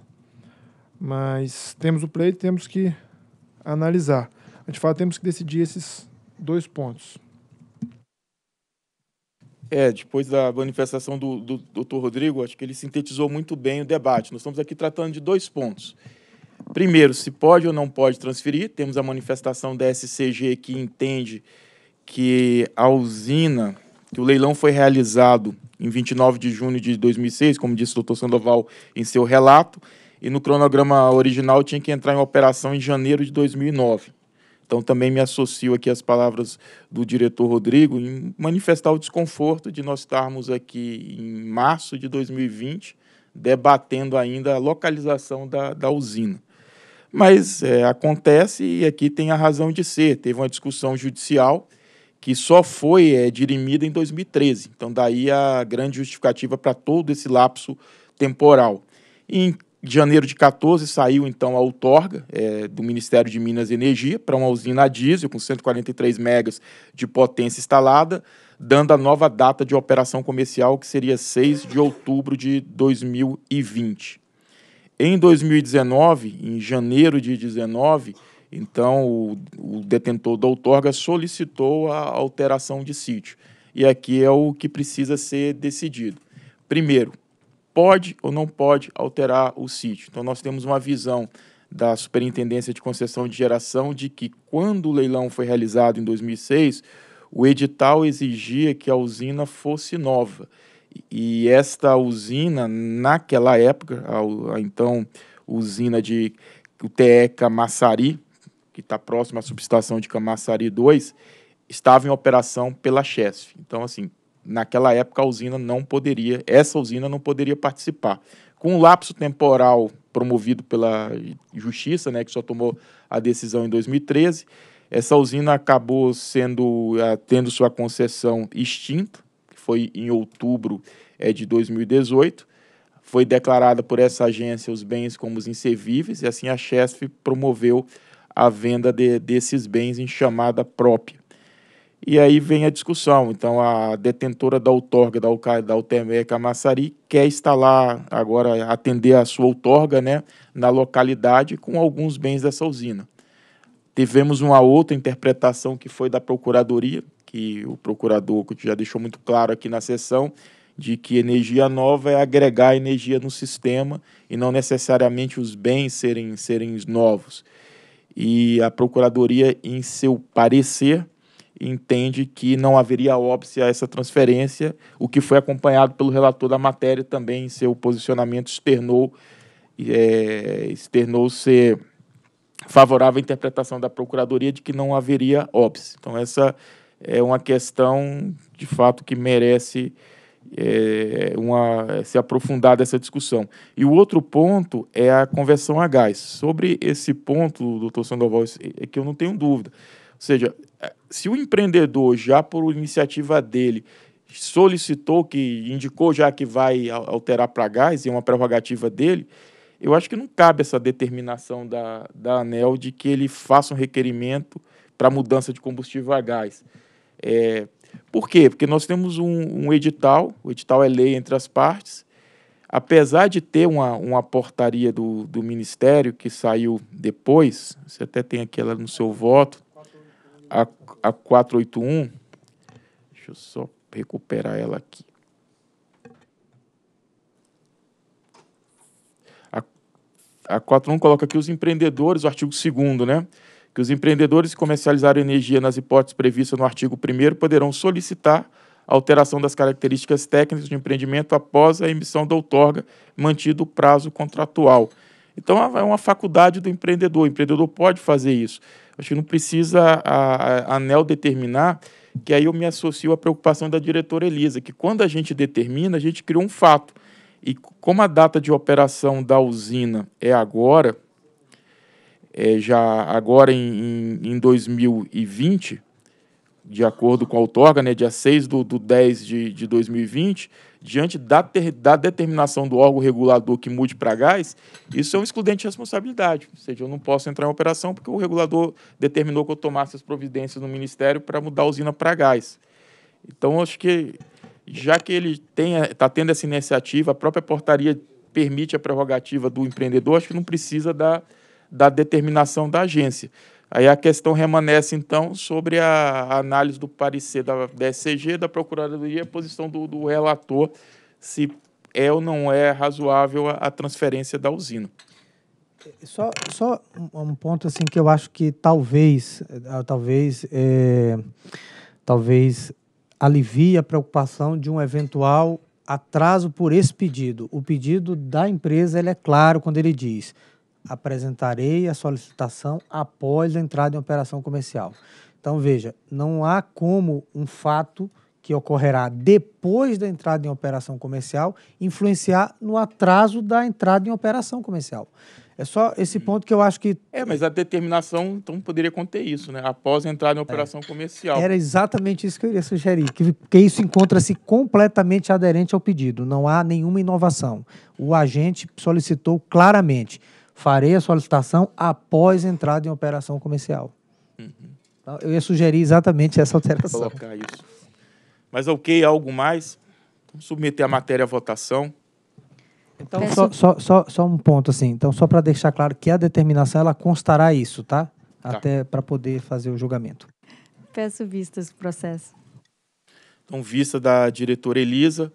Mas temos o pleito, temos que analisar. De fato, temos que decidir esses dois pontos. É, depois da manifestação do, do Dr. Rodrigo, acho que ele sintetizou muito bem o debate. Nós estamos aqui tratando de dois pontos. Primeiro, se pode ou não pode transferir. Temos a manifestação da SCG que entende que a usina, que o leilão foi realizado em 29 de junho de 2006, como disse o doutor Sandoval em seu relato, e no cronograma original tinha que entrar em operação em janeiro de 2009. Então também me associo aqui às palavras do diretor Rodrigo em manifestar o desconforto de nós estarmos aqui em março de 2020 debatendo ainda a localização da, da usina. Mas é, acontece e aqui tem a razão de ser. Teve uma discussão judicial que só foi é, dirimida em 2013. Então daí a grande justificativa para todo esse lapso temporal. Em de janeiro de 14 saiu então a outorga é, do Ministério de Minas e Energia para uma usina a diesel com 143 megas de potência instalada, dando a nova data de operação comercial que seria 6 de outubro de 2020. Em 2019, em janeiro de 19, então o, o detentor da outorga solicitou a alteração de sítio. E aqui é o que precisa ser decidido. Primeiro, pode ou não pode alterar o sítio. Então, nós temos uma visão da Superintendência de Concessão de Geração de que, quando o leilão foi realizado em 2006, o edital exigia que a usina fosse nova. E esta usina, naquela época, a, a então usina de UTE Camassari, que está próxima à subestação de Camassari 2, estava em operação pela Chesf. Então, assim, naquela época a usina não poderia, essa usina não poderia participar. Com o lapso temporal promovido pela justiça, né, que só tomou a decisão em 2013, essa usina acabou sendo eh, tendo sua concessão extinta, que foi em outubro é, de 2018. Foi declarada por essa agência os bens como os inservíveis e assim a Chesf promoveu a venda de, desses bens em chamada própria. E aí vem a discussão. Então, a detentora da outorga da, UCA, da UTME Camaçari quer instalar, agora, atender a sua outorga né, na localidade com alguns bens dessa usina. Tivemos uma outra interpretação que foi da Procuradoria, que o procurador já deixou muito claro aqui na sessão, de que energia nova é agregar energia no sistema e não necessariamente os bens serem, serem novos. E a Procuradoria, em seu parecer, entende que não haveria óbice a essa transferência, o que foi acompanhado pelo relator da matéria também em seu posicionamento externou é, externou ser favorável à interpretação da procuradoria de que não haveria óbice. Então essa é uma questão de fato que merece é, uma, se aprofundar essa discussão. E o outro ponto é a conversão a gás. Sobre esse ponto, doutor Sandoval, é que eu não tenho dúvida. Ou seja, se o empreendedor, já por iniciativa dele, solicitou, que indicou já que vai alterar para gás, e é uma prerrogativa dele, eu acho que não cabe essa determinação da, da ANEL de que ele faça um requerimento para mudança de combustível a gás. É, por quê? Porque nós temos um, um, edital, o edital é lei entre as partes, apesar de ter uma, uma portaria do, do Ministério que saiu depois, você até tem aquela no seu voto, a a 481. Deixa eu só recuperar ela aqui. A, a 41 coloca aqui os empreendedores, o artigo 2 né? Que os empreendedores que comercializaram energia nas hipóteses previstas no artigo 1 poderão solicitar alteração das características técnicas de empreendimento após a emissão da outorga, mantido o prazo contratual. Então, é uma faculdade do empreendedor. O empreendedor pode fazer isso. Acho que não precisa a, a ANEL determinar, que aí eu me associo à preocupação da diretora Elisa, que quando a gente determina, a gente cria um fato. E como a data de operação da usina é agora, é já agora em, em, em 2020, de acordo com a outorga, né, dia 6 do, do 10 de, de 2020, diante da, da determinação do órgão regulador que mude para gás, isso é um excludente de responsabilidade. Ou seja, eu não posso entrar em operação porque o regulador determinou que eu tomasse as providências no Ministério para mudar a usina para gás. Então, acho que, já que ele está tendo essa iniciativa, a própria portaria permite a prerrogativa do empreendedor, acho que não precisa da, da determinação da agência. Aí a questão remanesce, então, sobre a análise do parecer da DSCG, da Procuradoria, a posição do, do relator, se é ou não é razoável a, a transferência da usina. É, só, só um ponto assim que eu acho que talvez, é, talvez, é, talvez alivie a preocupação de um eventual atraso por esse pedido. O pedido da empresa ele é claro quando ele diz apresentarei a solicitação após a entrada em operação comercial. Então, veja, não há como um fato que ocorrerá depois da entrada em operação comercial influenciar no atraso da entrada em operação comercial. É só esse ponto que eu acho que. É, mas a determinação então poderia conter isso, né? Após a entrada em operação é. comercial. Era exatamente isso que eu iria sugerir, que, que isso encontra-se completamente aderente ao pedido. Não há nenhuma inovação. O agente solicitou claramente farei a solicitação após entrada em operação comercial. Uhum. eu ia sugerir exatamente essa alteração. Vou colocar isso. Mas ok, algo mais? Vamos submeter a matéria à votação. Então, só, só, só, só, um ponto assim. Então, só para deixar claro que a determinação ela constará isso, tá? tá. Até para poder fazer o julgamento. Peço vistas do processo. Então, vista da diretora Elisa,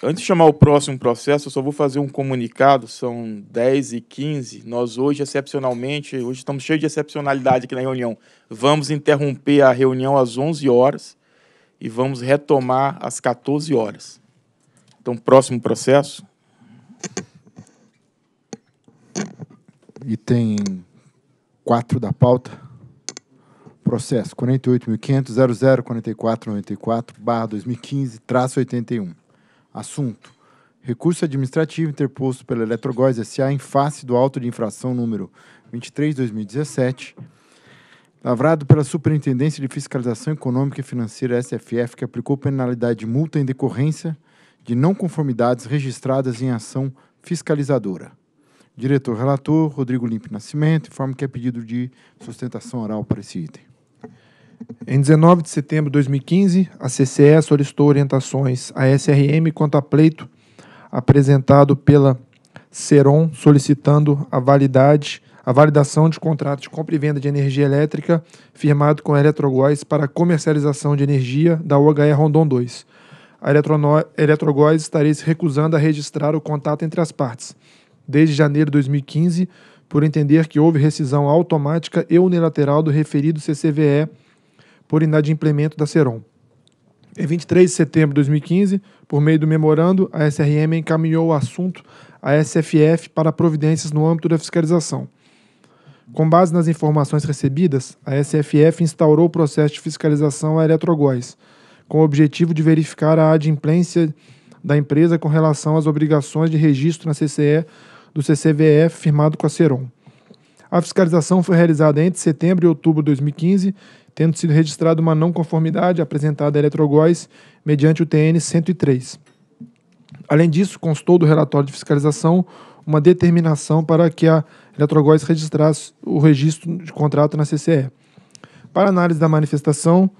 Antes de chamar o próximo processo, eu só vou fazer um comunicado, são 10 e 15. Nós hoje, excepcionalmente, hoje estamos cheios de excepcionalidade aqui na reunião. Vamos interromper a reunião às 11 horas e vamos retomar às 14 horas. Então, próximo processo. Item 4 da pauta. Processo 48.500.004494-2015-81. Assunto: Recurso administrativo interposto pela Eletrogóis SA em face do auto de infração número 23/2017, lavrado pela Superintendência de Fiscalização Econômica e Financeira SFF, que aplicou penalidade de multa em decorrência de não conformidades registradas em ação fiscalizadora. Diretor relator Rodrigo Limpe Nascimento informa que é pedido de sustentação oral para esse item. Em 19 de setembro de 2015, a CCE solicitou orientações à SRM quanto a pleito apresentado pela Seron solicitando a validade, a validação de contrato de compra e venda de energia elétrica firmado com a Eletrogás para comercialização de energia da UHE Rondon 2. A Eletrono estaria se recusando a registrar o contato entre as partes, desde janeiro de 2015, por entender que houve rescisão automática e unilateral do referido CCVE por inadimplemento da Seron. Em 23 de setembro de 2015, por meio do memorando, a SRM encaminhou o assunto à SFF para providências no âmbito da fiscalização. Com base nas informações recebidas, a SFF instaurou o processo de fiscalização à Eletrogóis, com o objetivo de verificar a adimplência da empresa com relação às obrigações de registro na CCE do CCVF firmado com a Seron. A fiscalização foi realizada entre setembro e outubro de 2015 tendo sido registrada uma não conformidade apresentada à Eletrogóis mediante o TN 103. Além disso, constou do relatório de fiscalização uma determinação para que a Eletrogóis registrasse o registro de contrato na CCE. Para análise da manifestação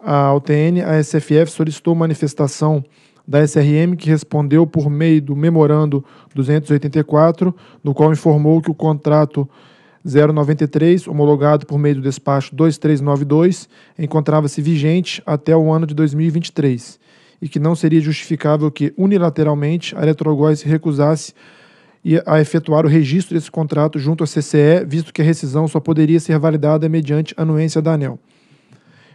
ao TN, a SFF solicitou manifestação da SRM, que respondeu por meio do memorando 284, no qual informou que o contrato 093, homologado por meio do despacho 2392, encontrava-se vigente até o ano de 2023 e que não seria justificável que, unilateralmente, a se recusasse a efetuar o registro desse contrato junto à CCE, visto que a rescisão só poderia ser validada mediante anuência da ANEL.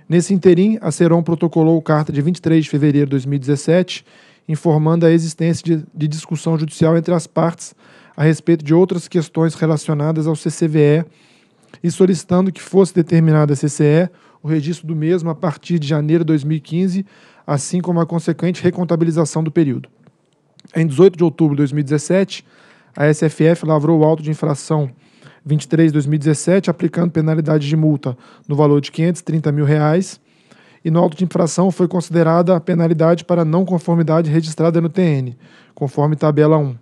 Nesse interim, a Seron protocolou carta de 23 de fevereiro de 2017, informando a existência de, de discussão judicial entre as partes a respeito de outras questões relacionadas ao CCVE e solicitando que fosse determinada a CCE o registro do mesmo a partir de janeiro de 2015, assim como a consequente recontabilização do período. Em 18 de outubro de 2017, a SFF lavrou o auto de infração 23-2017, aplicando penalidade de multa no valor de R$ 530 mil. Reais, e no auto de infração foi considerada a penalidade para não conformidade registrada no TN, conforme tabela 1.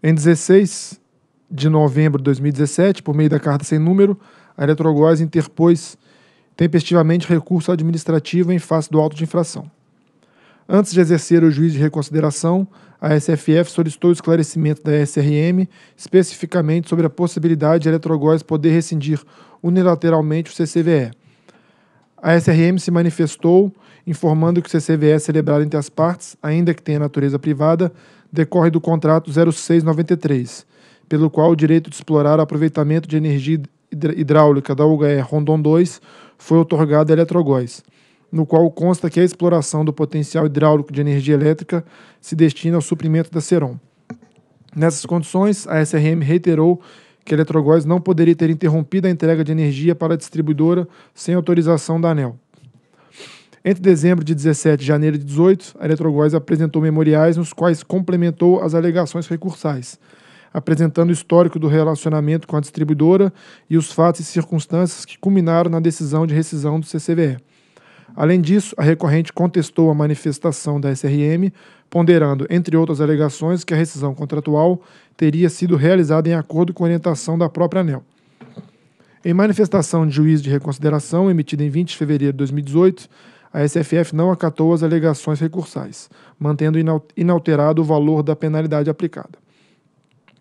Em 16 de novembro de 2017, por meio da carta sem número, a Eletrobras interpôs tempestivamente recurso administrativo em face do auto de infração. Antes de exercer o juiz de reconsideração, a SFF solicitou esclarecimento da SRM, especificamente sobre a possibilidade de a poder rescindir unilateralmente o CCVE. A SRM se manifestou informando que o CCVE é celebrado entre as partes, ainda que tenha natureza privada, decorre do contrato 0693, pelo qual o direito de explorar o aproveitamento de energia hidráulica da UGE Rondon 2 foi otorgado à Eletrogóis, no qual consta que a exploração do potencial hidráulico de energia elétrica se destina ao suprimento da Seron. Nessas condições, a SRM reiterou que a Eletrogóis não poderia ter interrompido a entrega de energia para a distribuidora sem autorização da ANEL. Entre dezembro de 17 e janeiro de 18, a Eletrogóis apresentou memoriais nos quais complementou as alegações recursais, apresentando o histórico do relacionamento com a distribuidora e os fatos e circunstâncias que culminaram na decisão de rescisão do CCVE. Além disso, a recorrente contestou a manifestação da SRM, ponderando, entre outras alegações, que a rescisão contratual teria sido realizada em acordo com orientação da própria ANEL. Em manifestação de juízo de reconsideração, emitida em 20 de fevereiro de 2018, a SFF não acatou as alegações recursais, mantendo inalterado o valor da penalidade aplicada.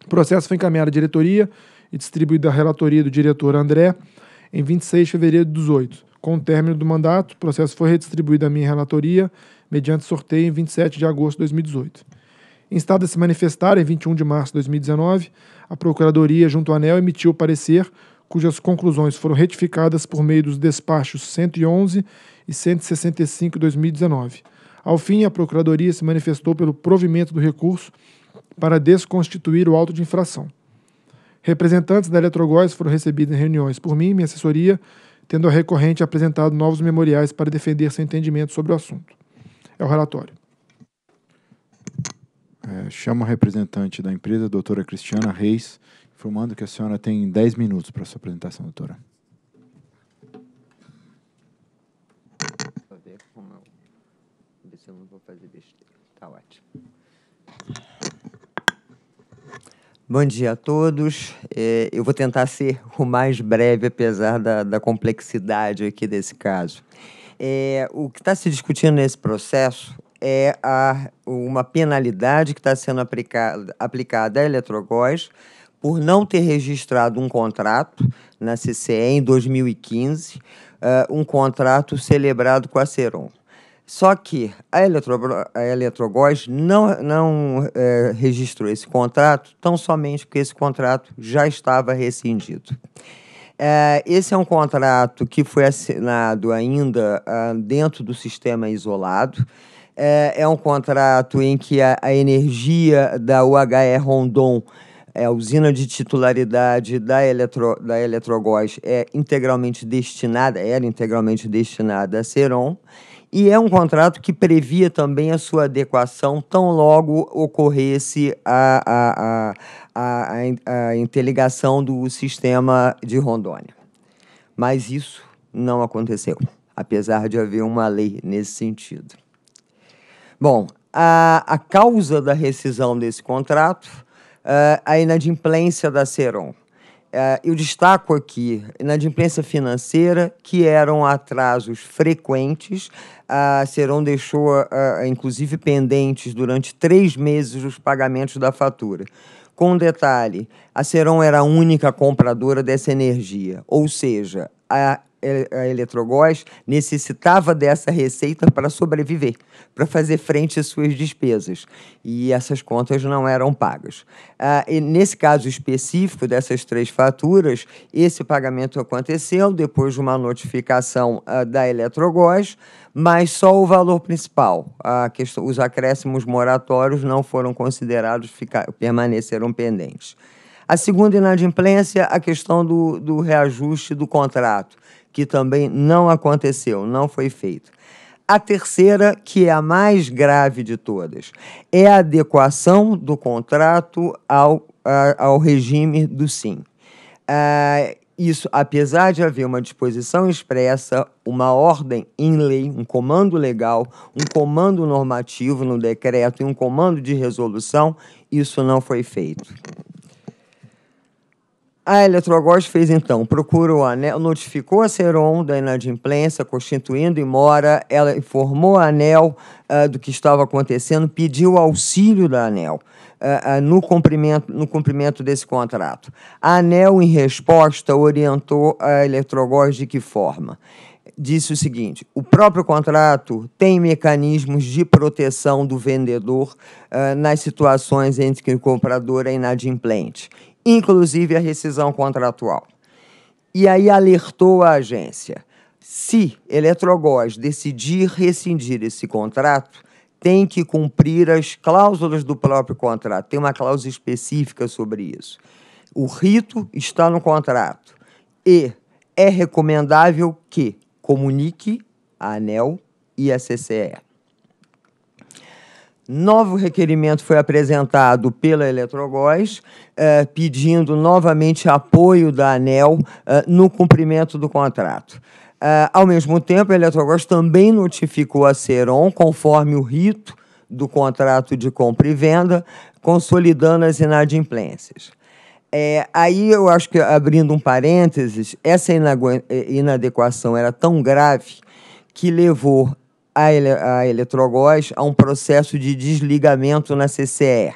O processo foi encaminhado à diretoria e distribuído à relatoria do diretor André em 26 de fevereiro de 2018. Com o término do mandato, o processo foi redistribuído à minha relatoria mediante sorteio em 27 de agosto de 2018. Instada a se manifestar em 21 de março de 2019, a Procuradoria, junto ao ANEL, emitiu parecer cujas conclusões foram retificadas por meio dos despachos 111 e 165 de 2019. Ao fim, a Procuradoria se manifestou pelo provimento do recurso para desconstituir o auto de infração. Representantes da Eletrogóis foram recebidos em reuniões por mim e minha assessoria, tendo a recorrente apresentado novos memoriais para defender seu entendimento sobre o assunto. É o relatório. É, chamo a representante da empresa, a doutora Cristiana Reis, informando que a senhora tem 10 minutos para sua apresentação, doutora. Bom dia a todos. É, eu vou tentar ser o mais breve, apesar da, da complexidade aqui desse caso. É, o que está se discutindo nesse processo é a, uma penalidade que está sendo aplicada, aplicada à Eletrogás por não ter registrado um contrato na CCE em 2015, uh, ah, um contrato celebrado com a Ceron. Só que a, Eletro, a não, não é, registrou esse contrato tão somente porque esse contrato já estava rescindido. É, esse é um contrato que foi assinado ainda ah, dentro do sistema isolado. É, é, um contrato em que a, a energia da UHE Rondon é, a usina de titularidade da, Eletro, da Eletrogós é integralmente destinada, era integralmente destinada a Seron. E é um contrato que previa também a sua adequação tão logo ocorresse a, a, a, a, a interligação do sistema de Rondônia. Mas isso não aconteceu, apesar de haver uma lei nesse sentido. Bom, a, a causa da rescisão desse contrato, é a inadimplência da Seron. Eh, eu destaco aqui inadimplência financeira, que eram atrasos frequentes a Ceron deixou, a, ah, a, ah, inclusive, pendentes durante três meses os pagamentos da fatura. Com um detalhe, a Ceron era a única compradora dessa energia, ou seja, a é, a Eletrogoz necessitava dessa receita para sobreviver, para fazer frente às suas despesas. E essas contas não eram pagas. Ah, nesse caso específico dessas três faturas, esse pagamento aconteceu depois de uma notificação ah, da Eletrogoz, mas só o valor principal. A questão, os acréscimos moratórios não foram considerados, ficar, permaneceram pendentes. A segunda inadimplência, a questão do, do reajuste do contrato que também não aconteceu, não foi feito. A terceira, que é a mais grave de todas, é a adequação do contrato ao, ao regime do sim. Ah, isso, apesar de haver uma disposição expressa, uma ordem em lei, um comando legal, um comando normativo no decreto e um comando de resolução, isso não foi feito. A Eletrobras fez então, procura o ANEL, notificou a Seron da inadimplência, constituindo mora. ela informou a ANEL uh, do que estava acontecendo, pediu auxílio da ANEL uh, uh, no, cumprimento, no cumprimento desse contrato. A ANEL, em resposta, orientou a Eletrobras de que forma? Disse o seguinte: o próprio contrato tem mecanismos de proteção do vendedor nas situações em que o comprador é inadimplente inclusive a rescisão contratual. E aí alertou a agência: se Eletrogoz decidir rescindir esse contrato, tem que cumprir as cláusulas do próprio contrato. Tem uma cláusula específica sobre isso. O rito está no contrato e é recomendável que comunique a ANEL e a CCE. Novo requerimento foi apresentado pela Eletrogoz, eh, pedindo novamente apoio da ANEL eh, no cumprimento do contrato. Eh, ao mesmo tempo, a Eletrogoz também notificou a Ceron, conforme o rito do contrato de compra e venda, consolidando as inadimplências. É, aí eu acho que, abrindo um parênteses, essa eh, inadequação era tão grave que levou a, ele, a Eletrogós a um processo de desligamento na CCE.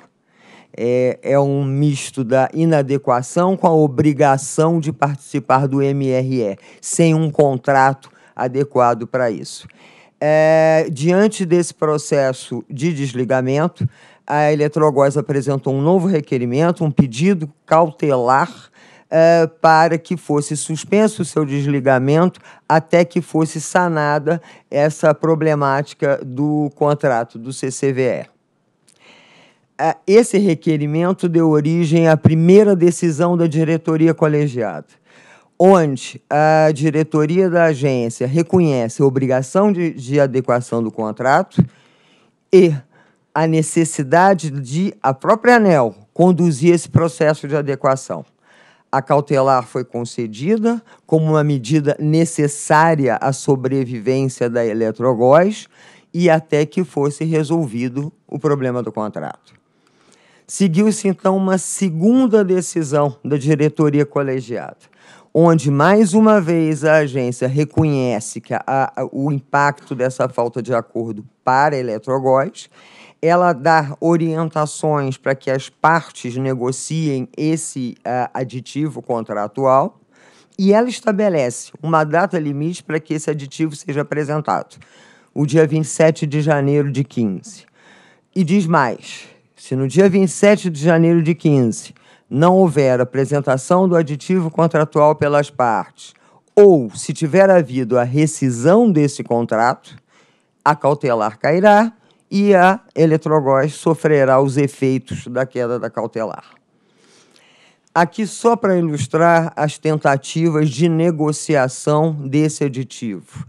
É, é um misto da inadequação com a obrigação de participar do MRE, sem um contrato adequado para isso. É, diante desse processo de desligamento, a Eletrogoz apresentou um novo requerimento, um pedido cautelar eh, para que fosse suspenso o seu desligamento até que fosse sanada essa problemática do contrato do CCVE. Eh, esse requerimento deu origem à primeira decisão da diretoria colegiada onde a diretoria da agência reconhece a obrigação de, de, adequação do contrato e a necessidade de a própria ANEL conduzir esse processo de adequação a cautelar foi concedida como uma medida necessária à sobrevivência da Eletrogoz e até que fosse resolvido o problema do contrato. Seguiu-se então uma segunda decisão da diretoria colegiada, onde mais uma vez a agência reconhece que a, a, o impacto dessa falta de acordo para a Eletrogoz ela dar orientações para que as partes negociem esse uh, aditivo contratual e ela estabelece uma data limite para que esse aditivo seja apresentado, o dia 27 de janeiro de 15. E diz mais: se no dia 27 de janeiro de 15 não houver apresentação do aditivo contratual pelas partes, ou se tiver havido a rescisão desse contrato, a cautelar cairá e a Eletrogoz sofrerá os efeitos da queda da cautelar. Aqui só para ilustrar as tentativas de negociação desse aditivo.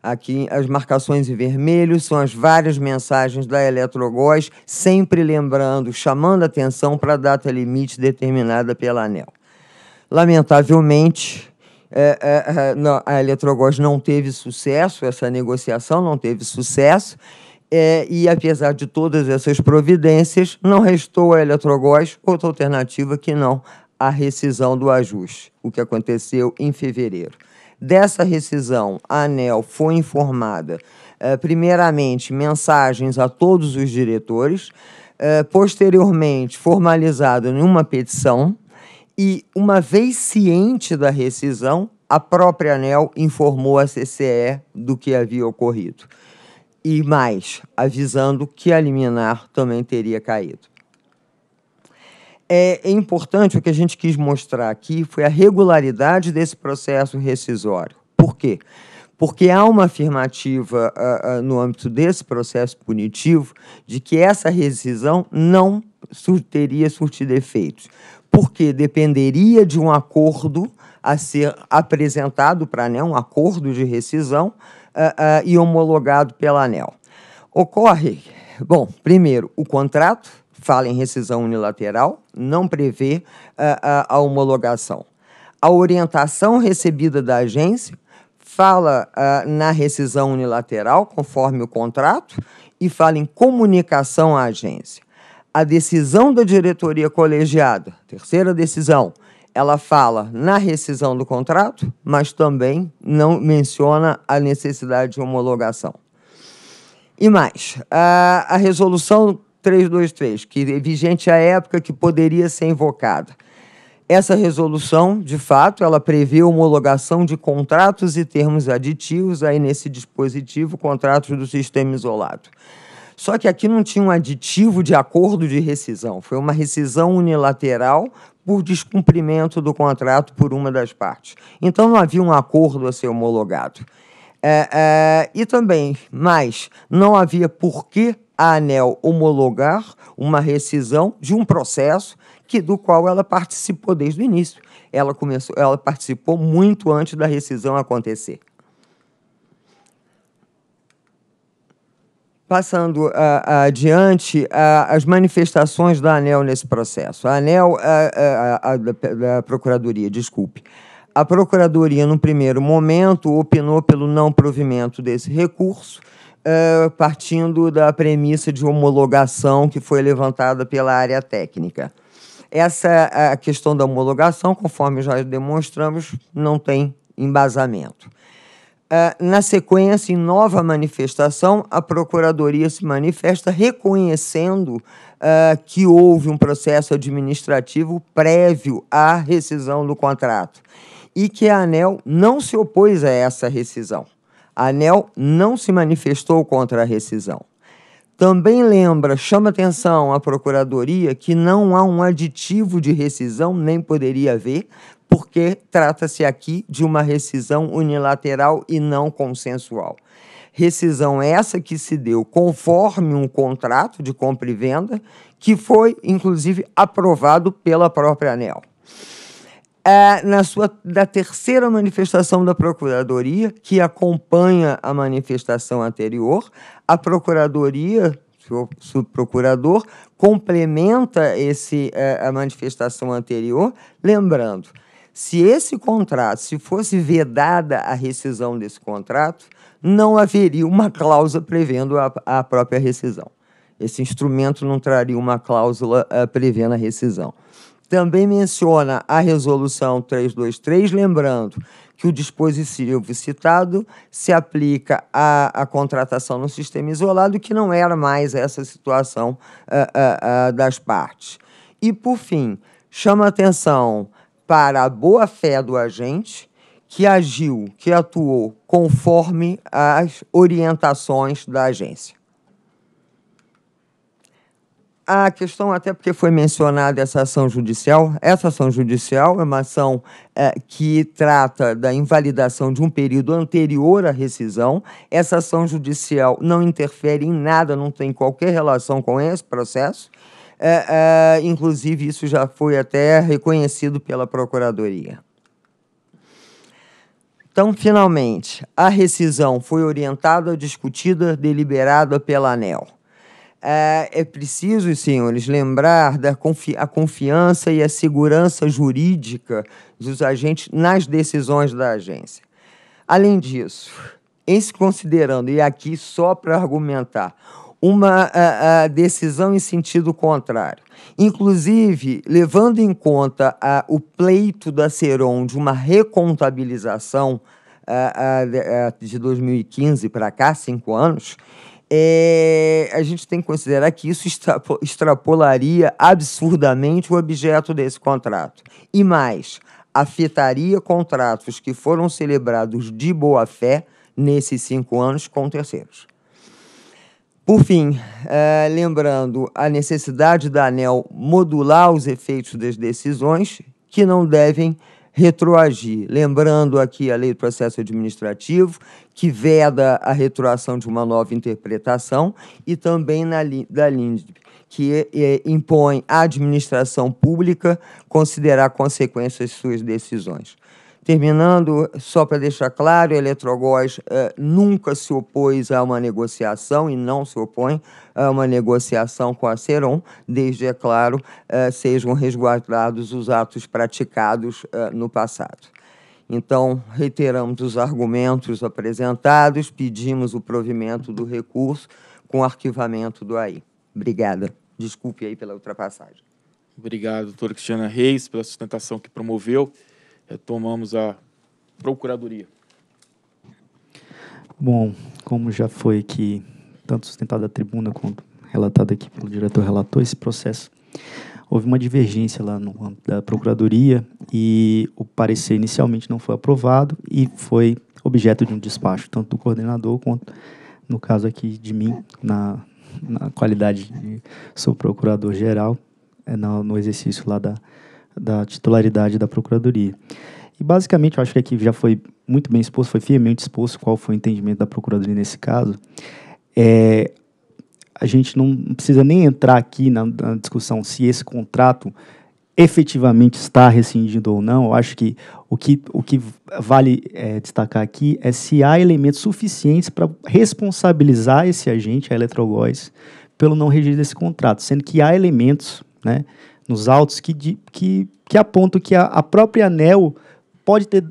Aqui as marcações em vermelho são as várias mensagens da Eletrogoz, sempre lembrando, chamando atenção para a data limite determinada pela ANEL. Lamentavelmente, é, é, é, não, a Eletrogoz não teve sucesso, essa negociação não teve sucesso, é, e apesar de todas essas providências, não restou a Eletrogoz outra alternativa que não a rescisão do ajuste, o que aconteceu em fevereiro. Dessa rescisão, a ANEL foi informada, é, primeiramente, mensagens a todos os diretores, é, posteriormente, formalizada numa petição, e, uma vez ciente da rescisão, a própria ANEL informou a CCE do que havia ocorrido e mais, avisando que a liminar também teria caído. É importante, o que a gente quis mostrar aqui foi a regularidade desse processo rescisório. Por quê? Porque há uma afirmativa uh, uh, no âmbito desse processo punitivo de que essa rescisão não sur teria surtido efeitos, porque dependeria de um acordo a ser apresentado para né, um acordo de rescisão uh, uh, e homologado pela ANEL. Ocorre, bom, primeiro, o contrato fala em rescisão unilateral, não prevê uh, a homologação. A orientação recebida da agência fala na rescisão unilateral, conforme o contrato, e fala em comunicação à agência. A decisão da diretoria colegiada, terceira decisão, ela fala na rescisão do contrato, mas também não menciona a necessidade de homologação. E mais, a, a resolução 323, que é vigente à época que poderia ser invocada. Essa resolução, de fato, ela prevê homologação de contratos e termos aditivos aí nesse dispositivo, contratos do sistema isolado. Só que aqui não tinha um aditivo de acordo de rescisão, foi uma rescisão unilateral por descumprimento do contrato por uma das partes. Então não havia um acordo a ser homologado. É, é, e também, mais, não havia por que a ANEL homologar uma rescisão de um processo que do qual ela participou desde o início. Ela começou, ela participou muito antes da rescisão acontecer. Passando uh, adiante, uh, as manifestações da ANEL nesse processo. A ANEL, ah, a, da Procuradoria, desculpe. A Procuradoria, no primeiro momento, opinou pelo não provimento desse recurso, Uh, partindo da premissa de homologação que foi levantada pela área técnica. Essa a questão da homologação, conforme já demonstramos, não tem embasamento. Ah, na sequência, em nova manifestação, a Procuradoria se manifesta reconhecendo uh, que houve um processo administrativo prévio à rescisão do contrato e que a ANEL não se opôs a essa rescisão. A ANEL não se manifestou contra a rescisão. Também lembra, chama atenção a Procuradoria que não há um aditivo de rescisão, nem poderia haver, porque trata-se aqui de uma rescisão unilateral e não consensual. Rescisão essa que se deu conforme um contrato de compra e venda, que foi, inclusive, aprovado pela própria ANEL. É, na sua da terceira manifestação da Procuradoria, que acompanha a manifestação anterior, a Procuradoria, o subprocurador, complementa esse, é, a manifestação anterior, lembrando se esse contrato, se fosse vedada a rescisão desse contrato, não haveria uma cláusula prevendo a, a própria rescisão. Esse instrumento não traria uma cláusula uh, prevendo a rescisão. Também menciona a resolução 323, lembrando que o dispositivo citado se aplica à, à contratação no sistema isolado, que não era mais essa situação uh, uh, das partes. E, por fim, chama atenção para a boa-fé do agente que agiu, que atuou conforme as orientações da agência. A questão, até porque foi mencionada essa ação judicial, essa ação judicial é uma ação é, que trata da invalidação de um período anterior à rescisão. Essa ação judicial não interfere em nada, não tem qualquer relação com esse processo. É, é, inclusive, isso já foi até reconhecido pela Procuradoria. Então, finalmente, a rescisão foi orientada, discutida, deliberada pela ANEL. É, é preciso, senhores, lembrar da confi a confiança e a segurança jurídica dos agentes nas decisões da agência. Além disso, em se considerando, e aqui só para argumentar, uma a, a decisão em sentido contrário. Inclusive, levando em conta a, o pleito da Ceron de uma recontabilização de 2015 para cá, cinco anos, é, a gente tem que considerar que isso extrapolaria absurdamente o objeto desse contrato. E mais, afetaria contratos que foram celebrados de boa fé nesses cinco anos com terceiros. Por fim, é, lembrando a necessidade da ANEL modular os efeitos das decisões que não devem retroagir. Lembrando aqui a Lei do Processo Administrativo, que veda a retroação de uma nova interpretação, e também na, da LINDB, que é, impõe à administração pública considerar consequências suas decisões. Terminando, só para deixar claro, a Eletrogós eh, nunca se opôs a uma negociação e não se opõe a uma negociação com a Seron, desde, é claro, eh, sejam resguardados os atos praticados eh, no passado. Então, reiteramos os argumentos apresentados, pedimos o provimento do recurso com arquivamento do AI. Obrigada. Desculpe aí pela ultrapassagem. Obrigado, doutora Cristiana Reis, pela sustentação que promoveu retomamos a Procuradoria. Bom, como já foi aqui, tanto sustentado da tribuna quanto relatado aqui pelo diretor relator, esse processo houve uma divergência lá no âmbito da Procuradoria e o parecer inicialmente não foi aprovado e foi objeto de um despacho, tanto do coordenador quanto, no caso aqui de mim, na, na qualidade de sou procurador-geral, é, no, no exercício lá da da titularidade da Procuradoria. E basicamente, eu acho que aqui já foi muito bem exposto, foi firmemente exposto qual foi o entendimento da Procuradoria nesse caso. É, a gente não precisa nem entrar aqui na, na, discussão se esse contrato efetivamente está rescindido ou não. Eu acho que o que, o que vale é, destacar aqui é se há elementos suficientes para responsabilizar esse agente, a Eletrogóis, pelo não registro desse contrato, sendo que há elementos né, nos autos que, que, que apontam que a, a própria ANEL pode ter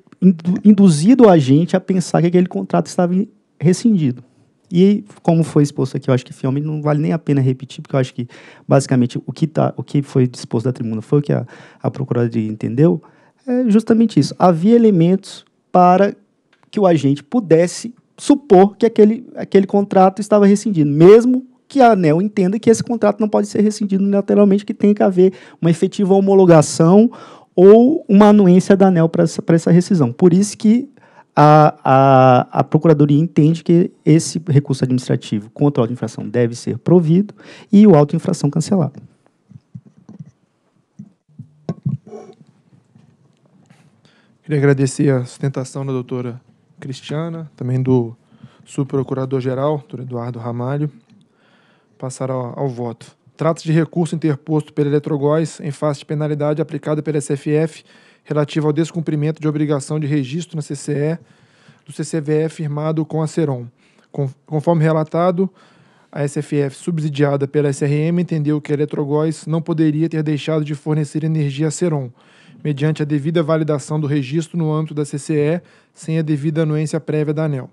induzido a gente a pensar que aquele contrato estava rescindido. E como foi exposto aqui, eu acho que finalmente não vale nem a pena repetir, porque eu acho que basicamente o que, tá, o que foi disposto da tribuna foi o que a, a Procuradoria entendeu, é justamente isso. Havia elementos para que o agente pudesse supor que aquele, aquele contrato estava rescindido, mesmo que a ANEL entenda que esse contrato não pode ser rescindido unilateralmente, que tem que haver uma efetiva homologação ou uma anuência da ANEL para essa, essa rescisão. Por isso que a, a, a, Procuradoria entende que esse recurso administrativo contra a auto-infração deve ser provido e o auto-infração cancelado. Queria agradecer a sustentação da doutora Cristiana, também do subprocurador-geral, doutor Eduardo Ramalho passar ao, ao voto. Trata-se de recurso interposto pela Eletrogóis em face de penalidade aplicada pela SFF relativa ao descumprimento de obrigação de registro na CCE do CCVE firmado com a Ceron. Conforme relatado, a SFF, subsidiada pela SRM, entendeu que a Eletrogóis não poderia ter deixado de fornecer energia à Ceron, mediante a devida validação do registro no âmbito da CCE, sem a devida anuência prévia da ANEL.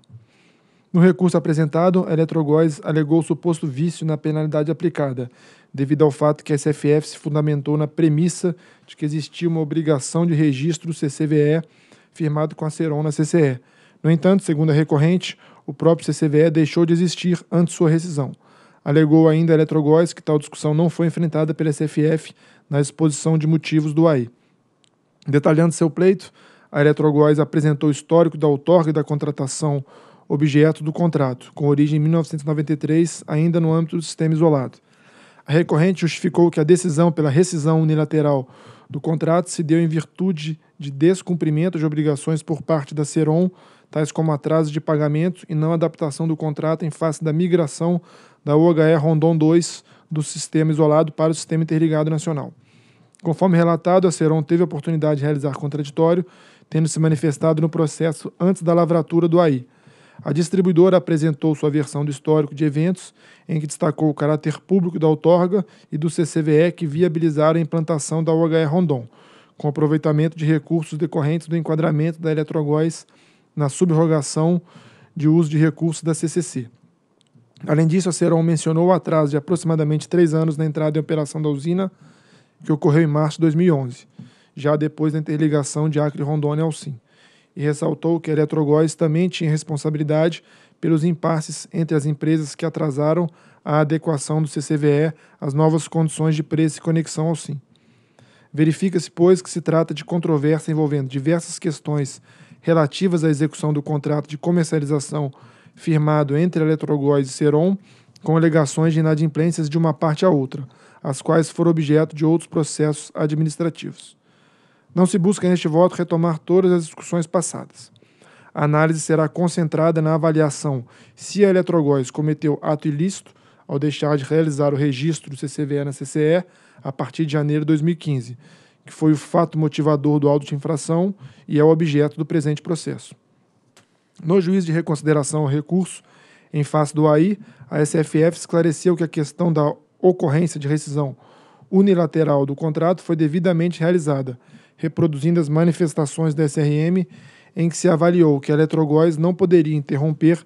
No recurso apresentado, a Eletrogóis alegou suposto vício na penalidade aplicada, devido ao fato que a SFF se fundamentou na premissa de que existia uma obrigação de registro do CCVE firmado com a Ceron na CCE. No entanto, segundo a recorrente, o próprio CCVE deixou de existir antes sua rescisão. Alegou ainda a Eletrogóis que tal discussão não foi enfrentada pela SFF na exposição de motivos do AI. Detalhando seu pleito, a Eletrogóis apresentou o histórico da outorga e da contratação objeto do contrato, com origem em 1993, ainda no âmbito do sistema isolado. A recorrente justificou que a decisão pela rescisão unilateral do contrato se deu em virtude de descumprimento de obrigações por parte da Ceron, tais como atraso de pagamento e não adaptação do contrato em face da migração da OHE Rondon 2 do sistema isolado para o sistema interligado nacional. Conforme relatado, a Ceron teve a oportunidade de realizar contraditório, tendo se manifestado no processo antes da lavratura do AI. A distribuidora apresentou sua versão do histórico de eventos, em que destacou o caráter público da outorga e do CCVE que viabilizaram a implantação da UHE Rondon, com aproveitamento de recursos decorrentes do enquadramento da Eletrogóis na subrogação de uso de recursos da CCC. Além disso, a Ceron mencionou o atraso de aproximadamente três anos na entrada em operação da usina, que ocorreu em março de 2011, já depois da interligação de Acre Rondônia ao SIM e ressaltou que a Eletrogóis também tinha responsabilidade pelos impasses entre as empresas que atrasaram a adequação do CCVE às novas condições de preço e conexão ao SIM. Verifica-se, pois, que se trata de controvérsia envolvendo diversas questões relativas à execução do contrato de comercialização firmado entre a Eletrogóis e Seron, com alegações de inadimplências de uma parte à outra, as quais foram objeto de outros processos administrativos. Não se busca neste voto retomar todas as discussões passadas. A análise será concentrada na avaliação se a Eletrogóis cometeu ato ilícito ao deixar de realizar o registro do CCVE na CCE a partir de janeiro de 2015, que foi o fato motivador do auto de infração e é o objeto do presente processo. No juízo de reconsideração ao recurso, em face do AI, a SFF esclareceu que a questão da ocorrência de rescisão unilateral do contrato foi devidamente realizada reproduzindo as manifestações da SRM, em que se avaliou que a Eletrogóis não poderia interromper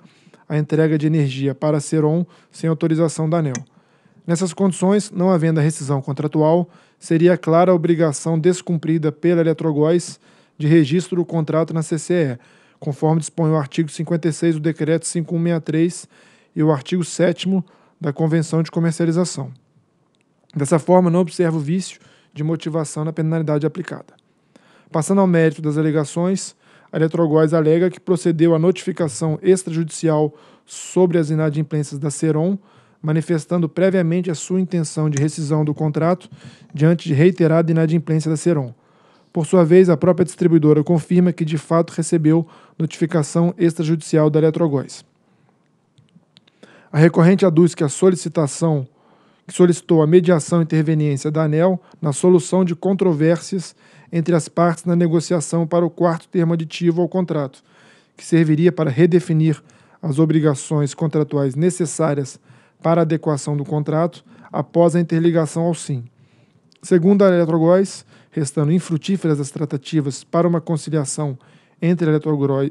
a entrega de energia para a Seron sem autorização da ANEL. Nessas condições, não havendo a rescisão contratual, seria clara a obrigação descumprida pela Eletrogóis de registro do contrato na CCE, conforme dispõe o artigo 56 do Decreto 5163 e o artigo 7 da Convenção de Comercialização. Dessa forma, não observa o vício de motivação na penalidade aplicada. Passando ao mérito das alegações, a Eletrogoz alega que procedeu à notificação extrajudicial sobre as inadimplências da Seron, manifestando previamente a sua intenção de rescisão do contrato diante de reiterada inadimplência da Seron. Por sua vez, a própria distribuidora confirma que de fato recebeu notificação extrajudicial da Eletrogoz. A recorrente aduz que a solicitação que solicitou a mediação e interveniência da ANEL na solução de controvérsias entre as partes na negociação para o quarto termo aditivo ao contrato, que serviria para redefinir as obrigações contratuais necessárias para a adequação do contrato após a interligação ao SIM. Segundo a Eletrogóis, restando infrutíferas as tratativas para uma conciliação entre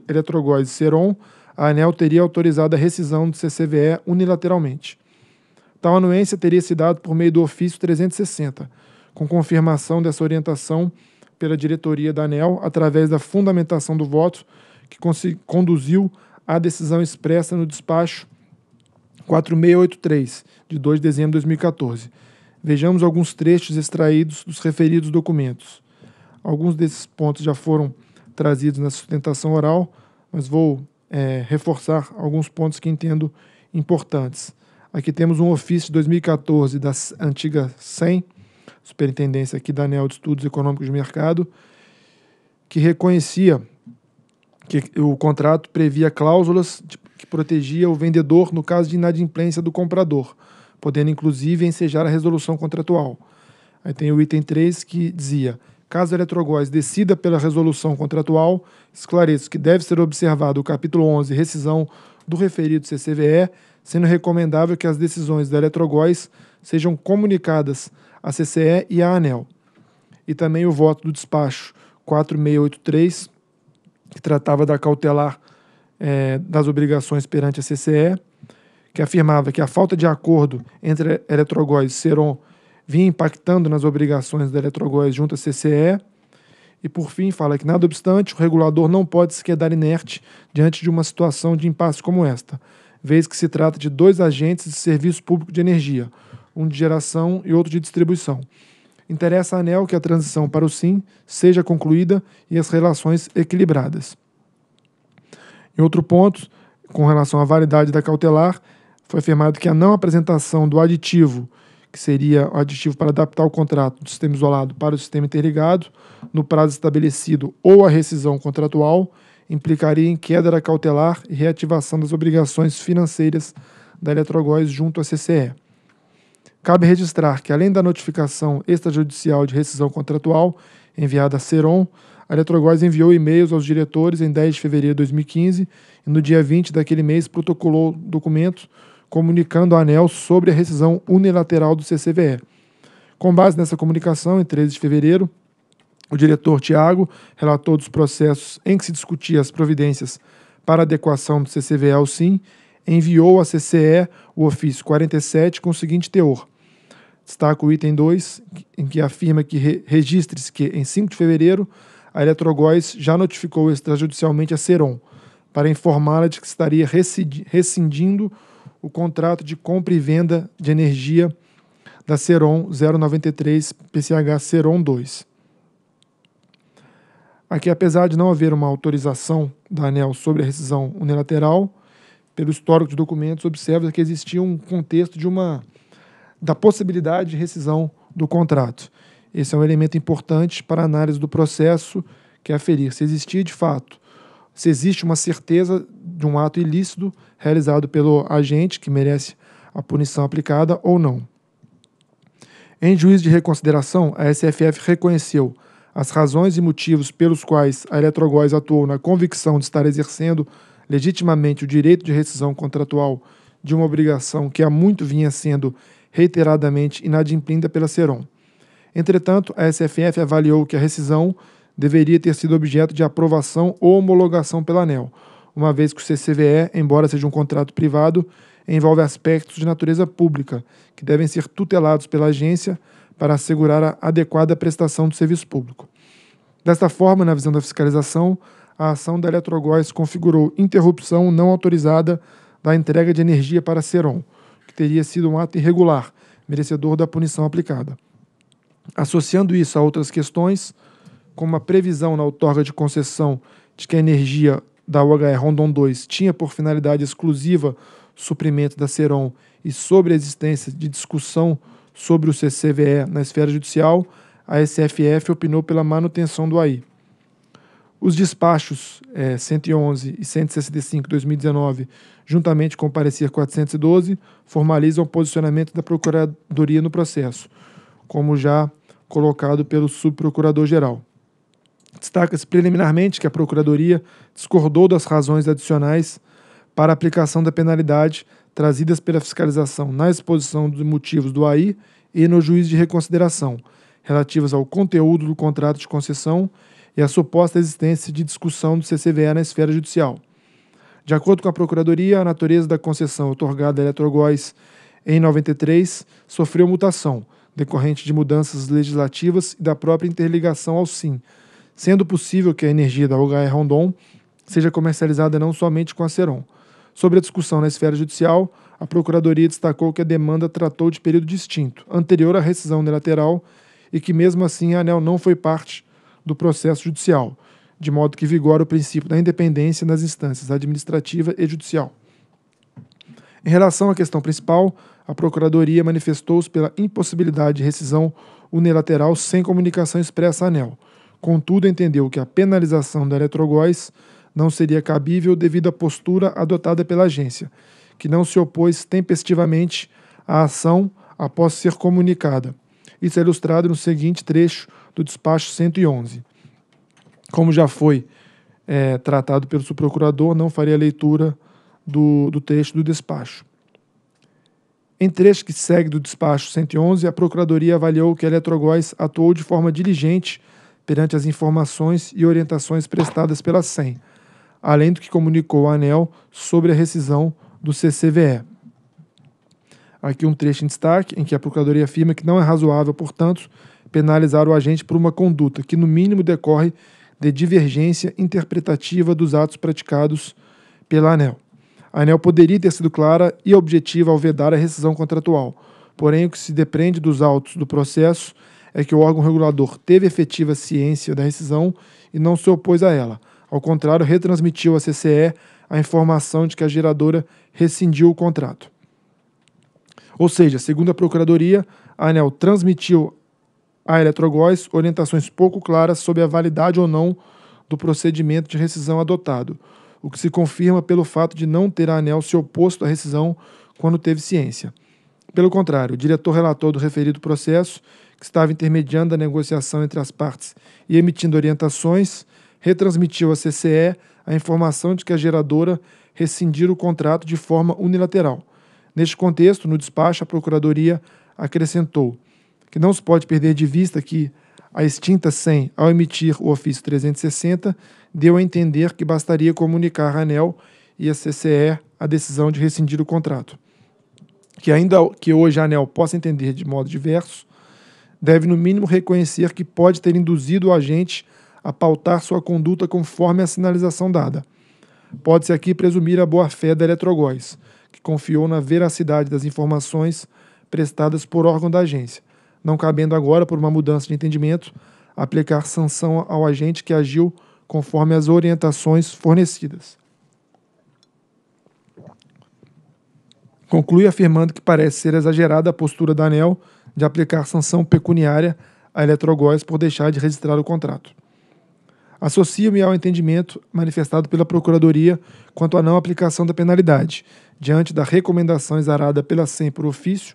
Eletrogóis e Seron, a ANEL teria autorizado a rescisão do CCVE unilateralmente. Tal anuência teria se dado por meio do ofício 360, com confirmação dessa orientação pela diretoria da ANEL através da fundamentação do voto que conduziu à decisão expressa no despacho 4683, de 2 de dezembro de 2014. Vejamos alguns trechos extraídos dos referidos documentos. Alguns desses pontos já foram trazidos na sustentação oral, mas vou é, reforçar alguns pontos que entendo importantes. Aqui temos um ofício de 2014 da antiga 100, superintendência aqui da ANEL de Estudos Econômicos de Mercado, que reconhecia que o contrato previa cláusulas que protegia o vendedor no caso de inadimplência do comprador, podendo inclusive ensejar a resolução contratual. Aí tem o item 3 que dizia: caso a Eletrogás decida pela resolução contratual, esclareço que deve ser observado o capítulo 11, rescisão do referido CCVE, sendo recomendável que as decisões da Eletrogás sejam comunicadas a CCE e a ANEL. E também o voto do despacho 4683, que tratava da cautelar é, das obrigações perante a CCE, que afirmava que a falta de acordo entre Eletrogóis e Seron vinha impactando nas obrigações da Eletrogóis junto à CCE. E, por fim, fala que, nada obstante, o regulador não pode se quedar inerte diante de uma situação de impasse como esta, vez que se trata de dois agentes de serviço público de energia, um de geração e outro de distribuição. Interessa à ANEL que a transição para o SIM seja concluída e as relações equilibradas. Em outro ponto, com relação à validade da cautelar, foi afirmado que a não apresentação do aditivo, que seria o aditivo para adaptar o contrato do sistema isolado para o sistema interligado, no prazo estabelecido ou a rescisão contratual, implicaria em queda da cautelar e reativação das obrigações financeiras da Eletrogóis junto à CCE. Cabe registrar que, além da notificação extrajudicial de rescisão contratual enviada a Seron, a Eletrogóis enviou e-mails aos diretores em 10 de fevereiro de 2015 e, no dia 20 daquele mês, protocolou documentos comunicando à ANEL sobre a rescisão unilateral do CCVE. Com base nessa comunicação, em 13 de fevereiro, o diretor Tiago relatou dos processos em que se discutia as providências para adequação do CCVE ao SIM enviou à CCE o ofício 47 com o seguinte teor. Destaco o item 2, em que afirma que re registre-se que, em 5 de fevereiro, a Eletrogóis já notificou extrajudicialmente a Seron para informá-la de que estaria rescindindo o contrato de compra e venda de energia da Seron 093 PCH Seron 2. Aqui, apesar de não haver uma autorização da ANEL sobre a rescisão unilateral, pelo histórico de documentos, observa que existia um contexto de uma da possibilidade de rescisão do contrato. Esse é um elemento importante para a análise do processo, que é aferir se existia de fato, se existe uma certeza de um ato ilícito realizado pelo agente que merece a punição aplicada ou não. Em juízo de reconsideração, a SFF reconheceu as razões e motivos pelos quais a Eletrogóis atuou na convicção de estar exercendo legitimamente o direito de rescisão contratual de uma obrigação que há muito vinha sendo reiteradamente inadimplida pela Seron. Entretanto, a SFF avaliou que a rescisão deveria ter sido objeto de aprovação ou homologação pela ANEL, uma vez que o CCVE, embora seja um contrato privado, envolve aspectos de natureza pública, que devem ser tutelados pela agência para assegurar a adequada prestação do serviço público. Desta forma, na visão da fiscalização, a ação da Eletrogoz configurou interrupção não autorizada da entrega de energia para a Seron, que teria sido um ato irregular, merecedor da punição aplicada. Associando isso a outras questões, como a previsão na outorga de concessão de que a energia da UHR Rondon 2 tinha por finalidade exclusiva suprimento da Seron e sobre a existência de discussão sobre o CCVE na esfera judicial, a SFF opinou pela manutenção do AI. Os despachos é, 111 e 165 2019, juntamente com o parecer 412, formalizam o posicionamento da Procuradoria no processo, como já colocado pelo subprocurador-geral. Destaca-se preliminarmente que a Procuradoria discordou das razões adicionais para a aplicação da penalidade trazidas pela fiscalização na exposição dos motivos do AI e no juízo de reconsideração, relativas ao conteúdo do contrato de concessão e a suposta existência de discussão do CCVE na esfera judicial. De acordo com a Procuradoria, a natureza da concessão otorgada a Eletrogóis em 93 sofreu mutação, decorrente de mudanças legislativas e da própria interligação ao SIM, sendo possível que a energia da OHE Rondon seja comercializada não somente com a Seron. Sobre a discussão na esfera judicial, a Procuradoria destacou que a demanda tratou de período distinto, anterior à rescisão unilateral, e que mesmo assim a ANEL não foi parte do processo judicial, de modo que vigora o princípio da independência nas instâncias administrativa e judicial. Em relação à questão principal, a Procuradoria manifestou-se pela impossibilidade de rescisão unilateral sem comunicação expressa à ANEL. Contudo, entendeu que a penalização da Eletrogóis não seria cabível devido à postura adotada pela agência, que não se opôs tempestivamente à ação após ser comunicada. Isso é ilustrado no seguinte trecho do despacho 111. Como já foi é, tratado pelo subprocurador, não farei a leitura do, do texto do despacho. Em trecho que segue do despacho 111, a Procuradoria avaliou que a Eletrogóis atuou de forma diligente perante as informações e orientações prestadas pela SEM, além do que comunicou à ANEL sobre a rescisão do CCVE. Aqui um trecho em destaque, em que a Procuradoria afirma que não é razoável, portanto, penalizar o agente por uma conduta que, no mínimo, decorre de divergência interpretativa dos atos praticados pela ANEL. A ANEL poderia ter sido clara e objetiva ao vedar a rescisão contratual, porém, o que se depreende dos autos do processo é que o órgão regulador teve efetiva ciência da rescisão e não se opôs a ela. Ao contrário, retransmitiu à CCE a informação de que a geradora rescindiu o contrato. Ou seja, segundo a Procuradoria, a ANEL transmitiu à Eletrogóis orientações pouco claras sobre a validade ou não do procedimento de rescisão adotado, o que se confirma pelo fato de não ter a ANEL se oposto à rescisão quando teve ciência. Pelo contrário, o diretor relator do referido processo, que estava intermediando a negociação entre as partes e emitindo orientações, retransmitiu à CCE a informação de que a geradora rescindiu o contrato de forma unilateral. Neste contexto, no despacho, a Procuradoria acrescentou que não se pode perder de vista que a extinta SEM, ao emitir o ofício 360, deu a entender que bastaria comunicar à ANEL e à CCE a decisão de rescindir o contrato. Que ainda que hoje a ANEL possa entender de modo diverso, deve no mínimo reconhecer que pode ter induzido o agente a pautar sua conduta conforme a sinalização dada. Pode-se aqui presumir a boa-fé da Eletrogóis, que confiou na veracidade das informações prestadas por órgão da agência, não cabendo agora, por uma mudança de entendimento, aplicar sanção ao agente que agiu conforme as orientações fornecidas. Conclui afirmando que parece ser exagerada a postura da ANEL de aplicar sanção pecuniária à Eletrogóis por deixar de registrar o contrato. Associo-me ao entendimento manifestado pela Procuradoria quanto à não aplicação da penalidade, diante da recomendação exarada pela SEM por ofício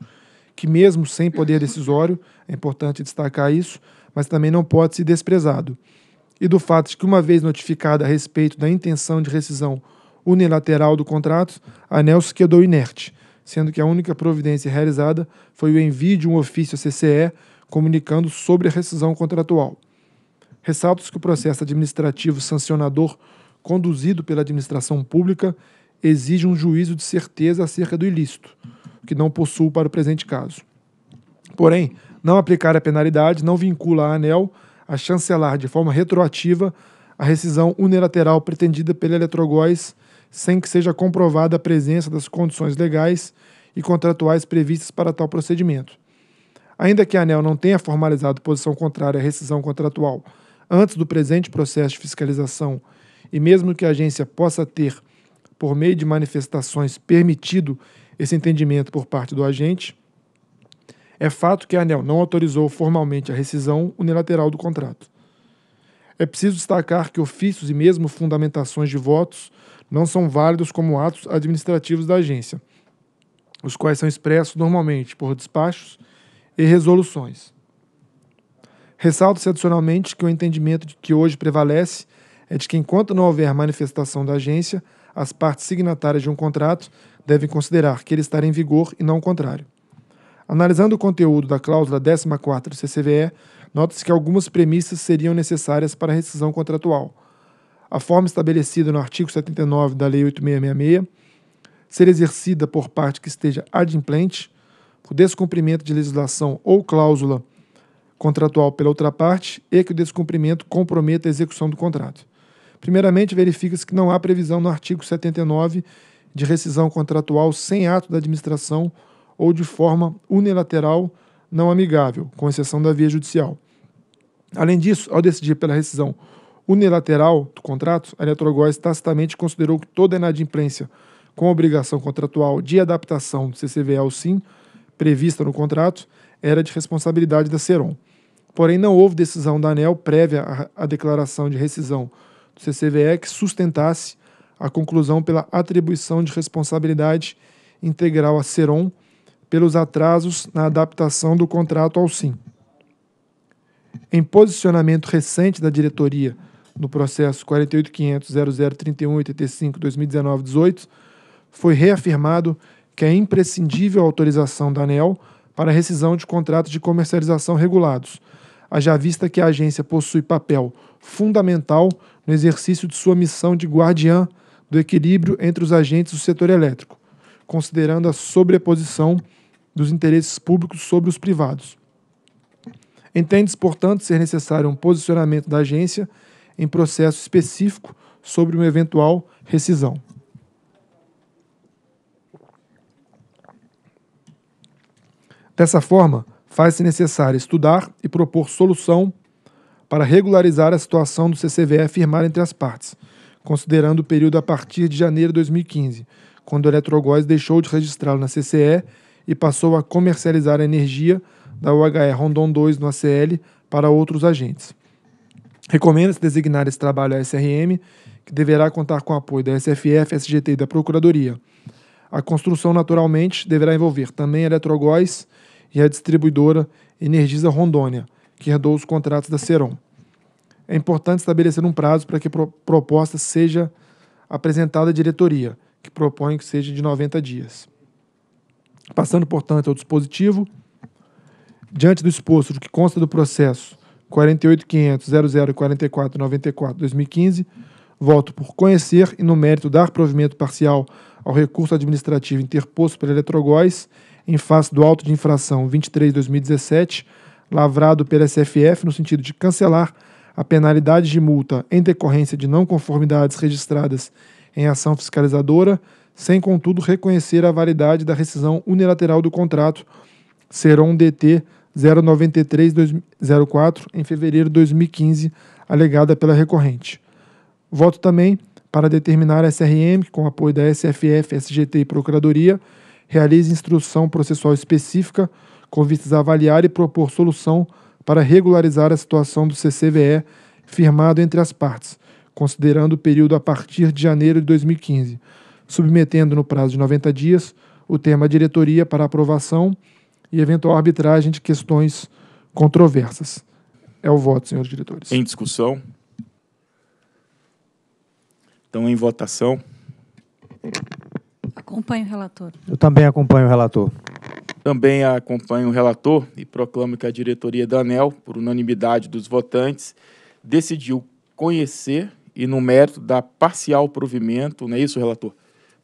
que mesmo sem poder decisório, é importante destacar isso, mas também não pode ser desprezado. E do fato de que, uma vez notificada a respeito da intenção de rescisão unilateral do contrato, a Nelson quedou inerte, sendo que a única providência realizada foi o envio de um ofício à CCE comunicando sobre a rescisão contratual. Ressalto que o processo administrativo sancionador conduzido pela administração pública exige um juízo de certeza acerca do ilícito, que não possuo para o presente caso. Porém, não aplicar a penalidade não vincula a ANEL a chancelar de forma retroativa a rescisão unilateral pretendida pela Eletrogóis sem que seja comprovada a presença das condições legais e contratuais previstas para tal procedimento. Ainda que a ANEL não tenha formalizado posição contrária à rescisão contratual antes do presente processo de fiscalização, e mesmo que a agência possa ter, por meio de manifestações, permitido esse entendimento por parte do agente, é fato que a ANEL não autorizou formalmente a rescisão unilateral do contrato. É preciso destacar que ofícios e mesmo fundamentações de votos não são válidos como atos administrativos da agência, os quais são expressos normalmente por despachos e resoluções. ressalto se adicionalmente que o entendimento que hoje prevalece é de que, enquanto não houver manifestação da agência, as partes signatárias de um contrato devem considerar que ele estará em vigor e não o contrário. Analisando o conteúdo da cláusula 14 do CCVE, nota-se que algumas premissas seriam necessárias para a rescisão contratual. A forma estabelecida no artigo 79 da Lei 8666 ser exercida por parte que esteja adimplente, o descumprimento de legislação ou cláusula contratual pela outra parte e que o descumprimento comprometa a execução do contrato. Primeiramente, verifica-se que não há previsão no artigo 79 de rescisão contratual sem ato da administração ou de forma unilateral não amigável, com exceção da via judicial. Além disso, ao decidir pela rescisão unilateral do contrato, a Eletrogás tacitamente considerou que toda inadimplência com obrigação contratual de adaptação do CCV ao SIM prevista no contrato era de responsabilidade da Ceron. Porém, não houve decisão da ANEL prévia à declaração de rescisão do CCVE que sustentasse a conclusão pela atribuição de responsabilidade integral a Seron pelos atrasos na adaptação do contrato ao SIM. Em posicionamento recente da diretoria no processo 48.500.0031.85.2019-18, foi reafirmado que é imprescindível a autorização da ANEL para rescisão de contratos de comercialização regulados, haja vista que a agência possui papel fundamental no exercício de sua missão de guardiã do equilíbrio entre os agentes do setor elétrico, considerando a sobreposição dos interesses públicos sobre os privados. Entende-se, portanto, ser necessário um posicionamento da agência em processo específico sobre uma eventual rescisão. Dessa forma, faz-se necessário estudar e propor solução para regularizar a situação do CCVE firmada entre as partes, considerando o período a partir de janeiro de 2015, quando a Eletrogás deixou de registrá-lo na CCE e passou a comercializar a energia da UHE Rondon 2 no ACL para outros agentes. Recomenda-se designar esse trabalho à SRM, que deverá contar com o apoio da SFF, SGT e da Procuradoria. A construção, naturalmente, deverá envolver também a Eletrogás e a distribuidora Energisa Rondônia, que herdou os contratos da Ceron é importante estabelecer um prazo para que a proposta seja apresentada à diretoria, que propõe que seja de 90 dias. Passando, portanto, ao dispositivo, diante do exposto do que consta do processo 48.500.0044.94.2015, voto por conhecer e, no mérito, dar provimento parcial ao recurso administrativo interposto pela Eletrogóis em face do auto de infração 23-2017, lavrado pela SFF no sentido de cancelar a penalidade de multa em decorrência de não conformidades registradas em ação fiscalizadora, sem, contudo, reconhecer a validade da rescisão unilateral do contrato, serão DT 093-04, em fevereiro de 2015, alegada pela recorrente. Voto também para determinar a SRM, com apoio da SFF, SGT e Procuradoria, realize instrução processual específica com vistas a avaliar e propor solução para regularizar a situação do CCVE firmado entre as partes, considerando o período a partir de janeiro de 2015, submetendo no prazo de 90 dias o tema à diretoria para aprovação e eventual arbitragem de questões controversas. É o voto, senhores diretores. Em discussão? Então, em votação. Acompanho o relator. Eu também acompanho o relator. Também acompanho o relator e proclamo que a diretoria da ANEL, por unanimidade dos votantes, decidiu conhecer e, no mérito, dar parcial provimento, não é isso, relator?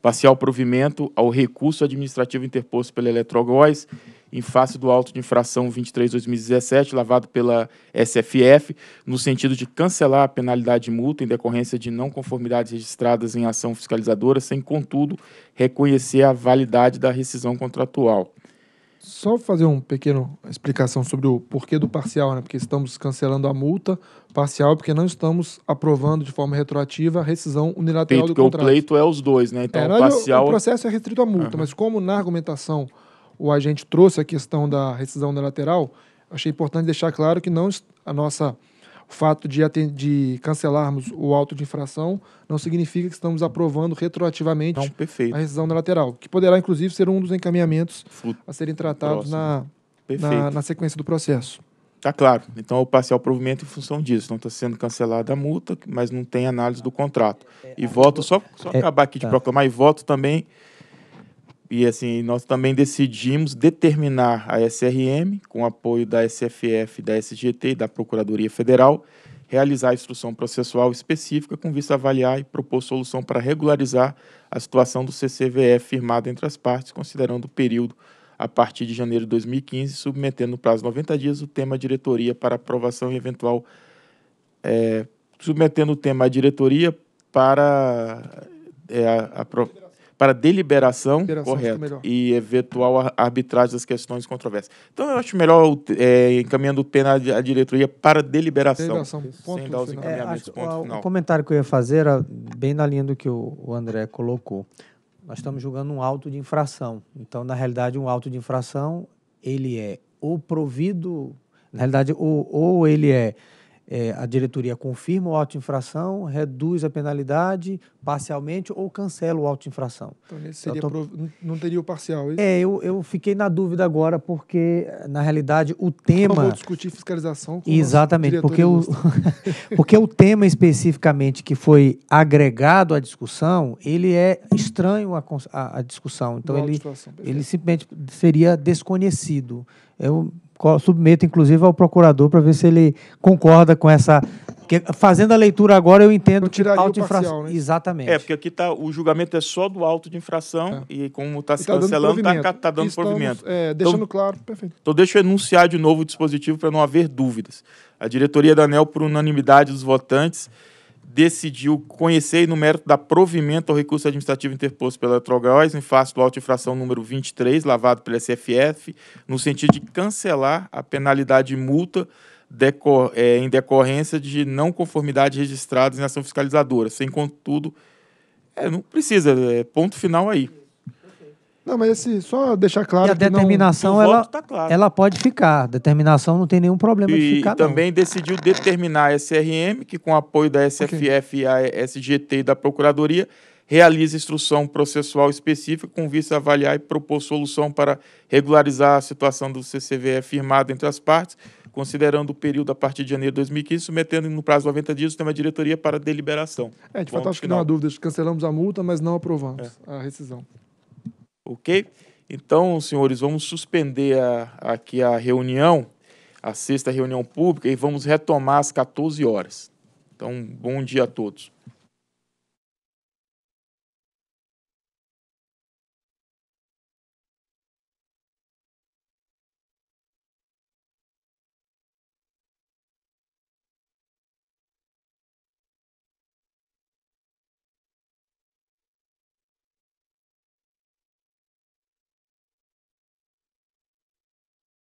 Parcial provimento ao recurso administrativo interposto pela Eletrogóis em face do auto de infração 23-2017, lavado pela SFF, no sentido de cancelar a penalidade de multa em decorrência de não conformidades registradas em ação fiscalizadora, sem, contudo, reconhecer a validade da rescisão contratual. Só fazer um pequeno explicação sobre o porquê do parcial, né? Porque estamos cancelando a multa parcial, porque não estamos aprovando de forma retroativa a rescisão unilateral Feito, do contrato. Porque o pleito é os dois, né? Então, é, o parcial... O processo é restrito à multa, uhum. mas como na argumentação o agente trouxe a questão da rescisão unilateral, achei importante deixar claro que não a nossa o fato de, de cancelarmos o auto de infração não significa que estamos aprovando retroativamente não, a rescisão lateral, que poderá, inclusive, ser um dos encaminhamentos a serem tratados na, na, na, sequência do processo. Tá claro. Então, eu passei ao provimento em função disso. Não está sendo cancelada a multa, mas não tem análise do contrato. E é, é, voto, é, só, só acabar aqui de tá. proclamar, e voto também e assim, nós também decidimos determinar a SRM, com apoio da SFF, da SGT e da Procuradoria Federal, realizar a instrução processual específica com vista a avaliar e propor solução para regularizar a situação do CCVF firmado entre as partes, considerando o período a partir de janeiro de 2015, submetendo no prazo de 90 dias o tema à diretoria para aprovação e eventual. É, submetendo o tema à diretoria para é, a, a, para deliberação, deliberação é correta e eventual arbitragem das questões controversas. Então, eu acho melhor é, encaminhando o pena à diretoria para deliberação, deliberação sem dar os encaminhamentos. É, o, o comentário que eu ia fazer era bem na linha do que o, o André colocou. Nós estamos julgando um auto de infração. Então, na realidade, um auto de infração ele é ou provido, na realidade, ou, ou ele é é, a diretoria confirma o auto infração, reduz a penalidade parcialmente ou cancela o auto infração. Então, então seria tô... prov... não teria o parcial, é isso? É, eu, eu fiquei na dúvida agora, porque, na realidade, o tema... Então, vou discutir fiscalização com Exatamente, o porque o... porque o tema especificamente que foi agregado à discussão, ele é estranho à, à, discussão. Então, ele, ele é. simplesmente seria desconhecido. Eu submeto inclusive ao procurador para ver se ele concorda com essa. Porque fazendo a leitura agora, eu entendo eu que auto infração. Né? Exatamente. É, porque aqui tá, o julgamento é só do auto de infração é. e como está tá se tá cancelando, está tá dando Estamos, provimento. É, deixando então, claro, perfeito. Então, deixa eu enunciar de novo o dispositivo para não haver dúvidas. A diretoria da ANEL, por unanimidade dos votantes, decidiu conhecer e no mérito da provimento ao recurso administrativo interposto pela Eletrobras em face do auto infração número 23, lavado pela SFF, no sentido de cancelar a penalidade multa decor, é, em decorrência de não conformidade registradas em ação fiscalizadora. Sem contudo, é, não precisa, é ponto final aí. Não, mas esse, só deixar claro e a determinação, não, ela, tá claro. ela pode ficar. Determinação não tem nenhum problema e de ficar, também não. decidiu determinar a SRM, que com apoio da SFF, okay. a SGT e da Procuradoria, realiza instrução processual específica com vista a avaliar e propor solução para regularizar a situação do CCVE firmado entre as partes, considerando o período a partir de janeiro de 2015, submetendo no prazo de 90 dias o tema diretoria para deliberação. É, de fato, acho que não há dúvidas. Cancelamos a multa, mas não aprovamos é. a rescisão. Ok? Então, senhores, vamos suspender a, aqui a reunião, a sexta reunião pública, e vamos retomar às 14 horas. Então, bom dia a todos.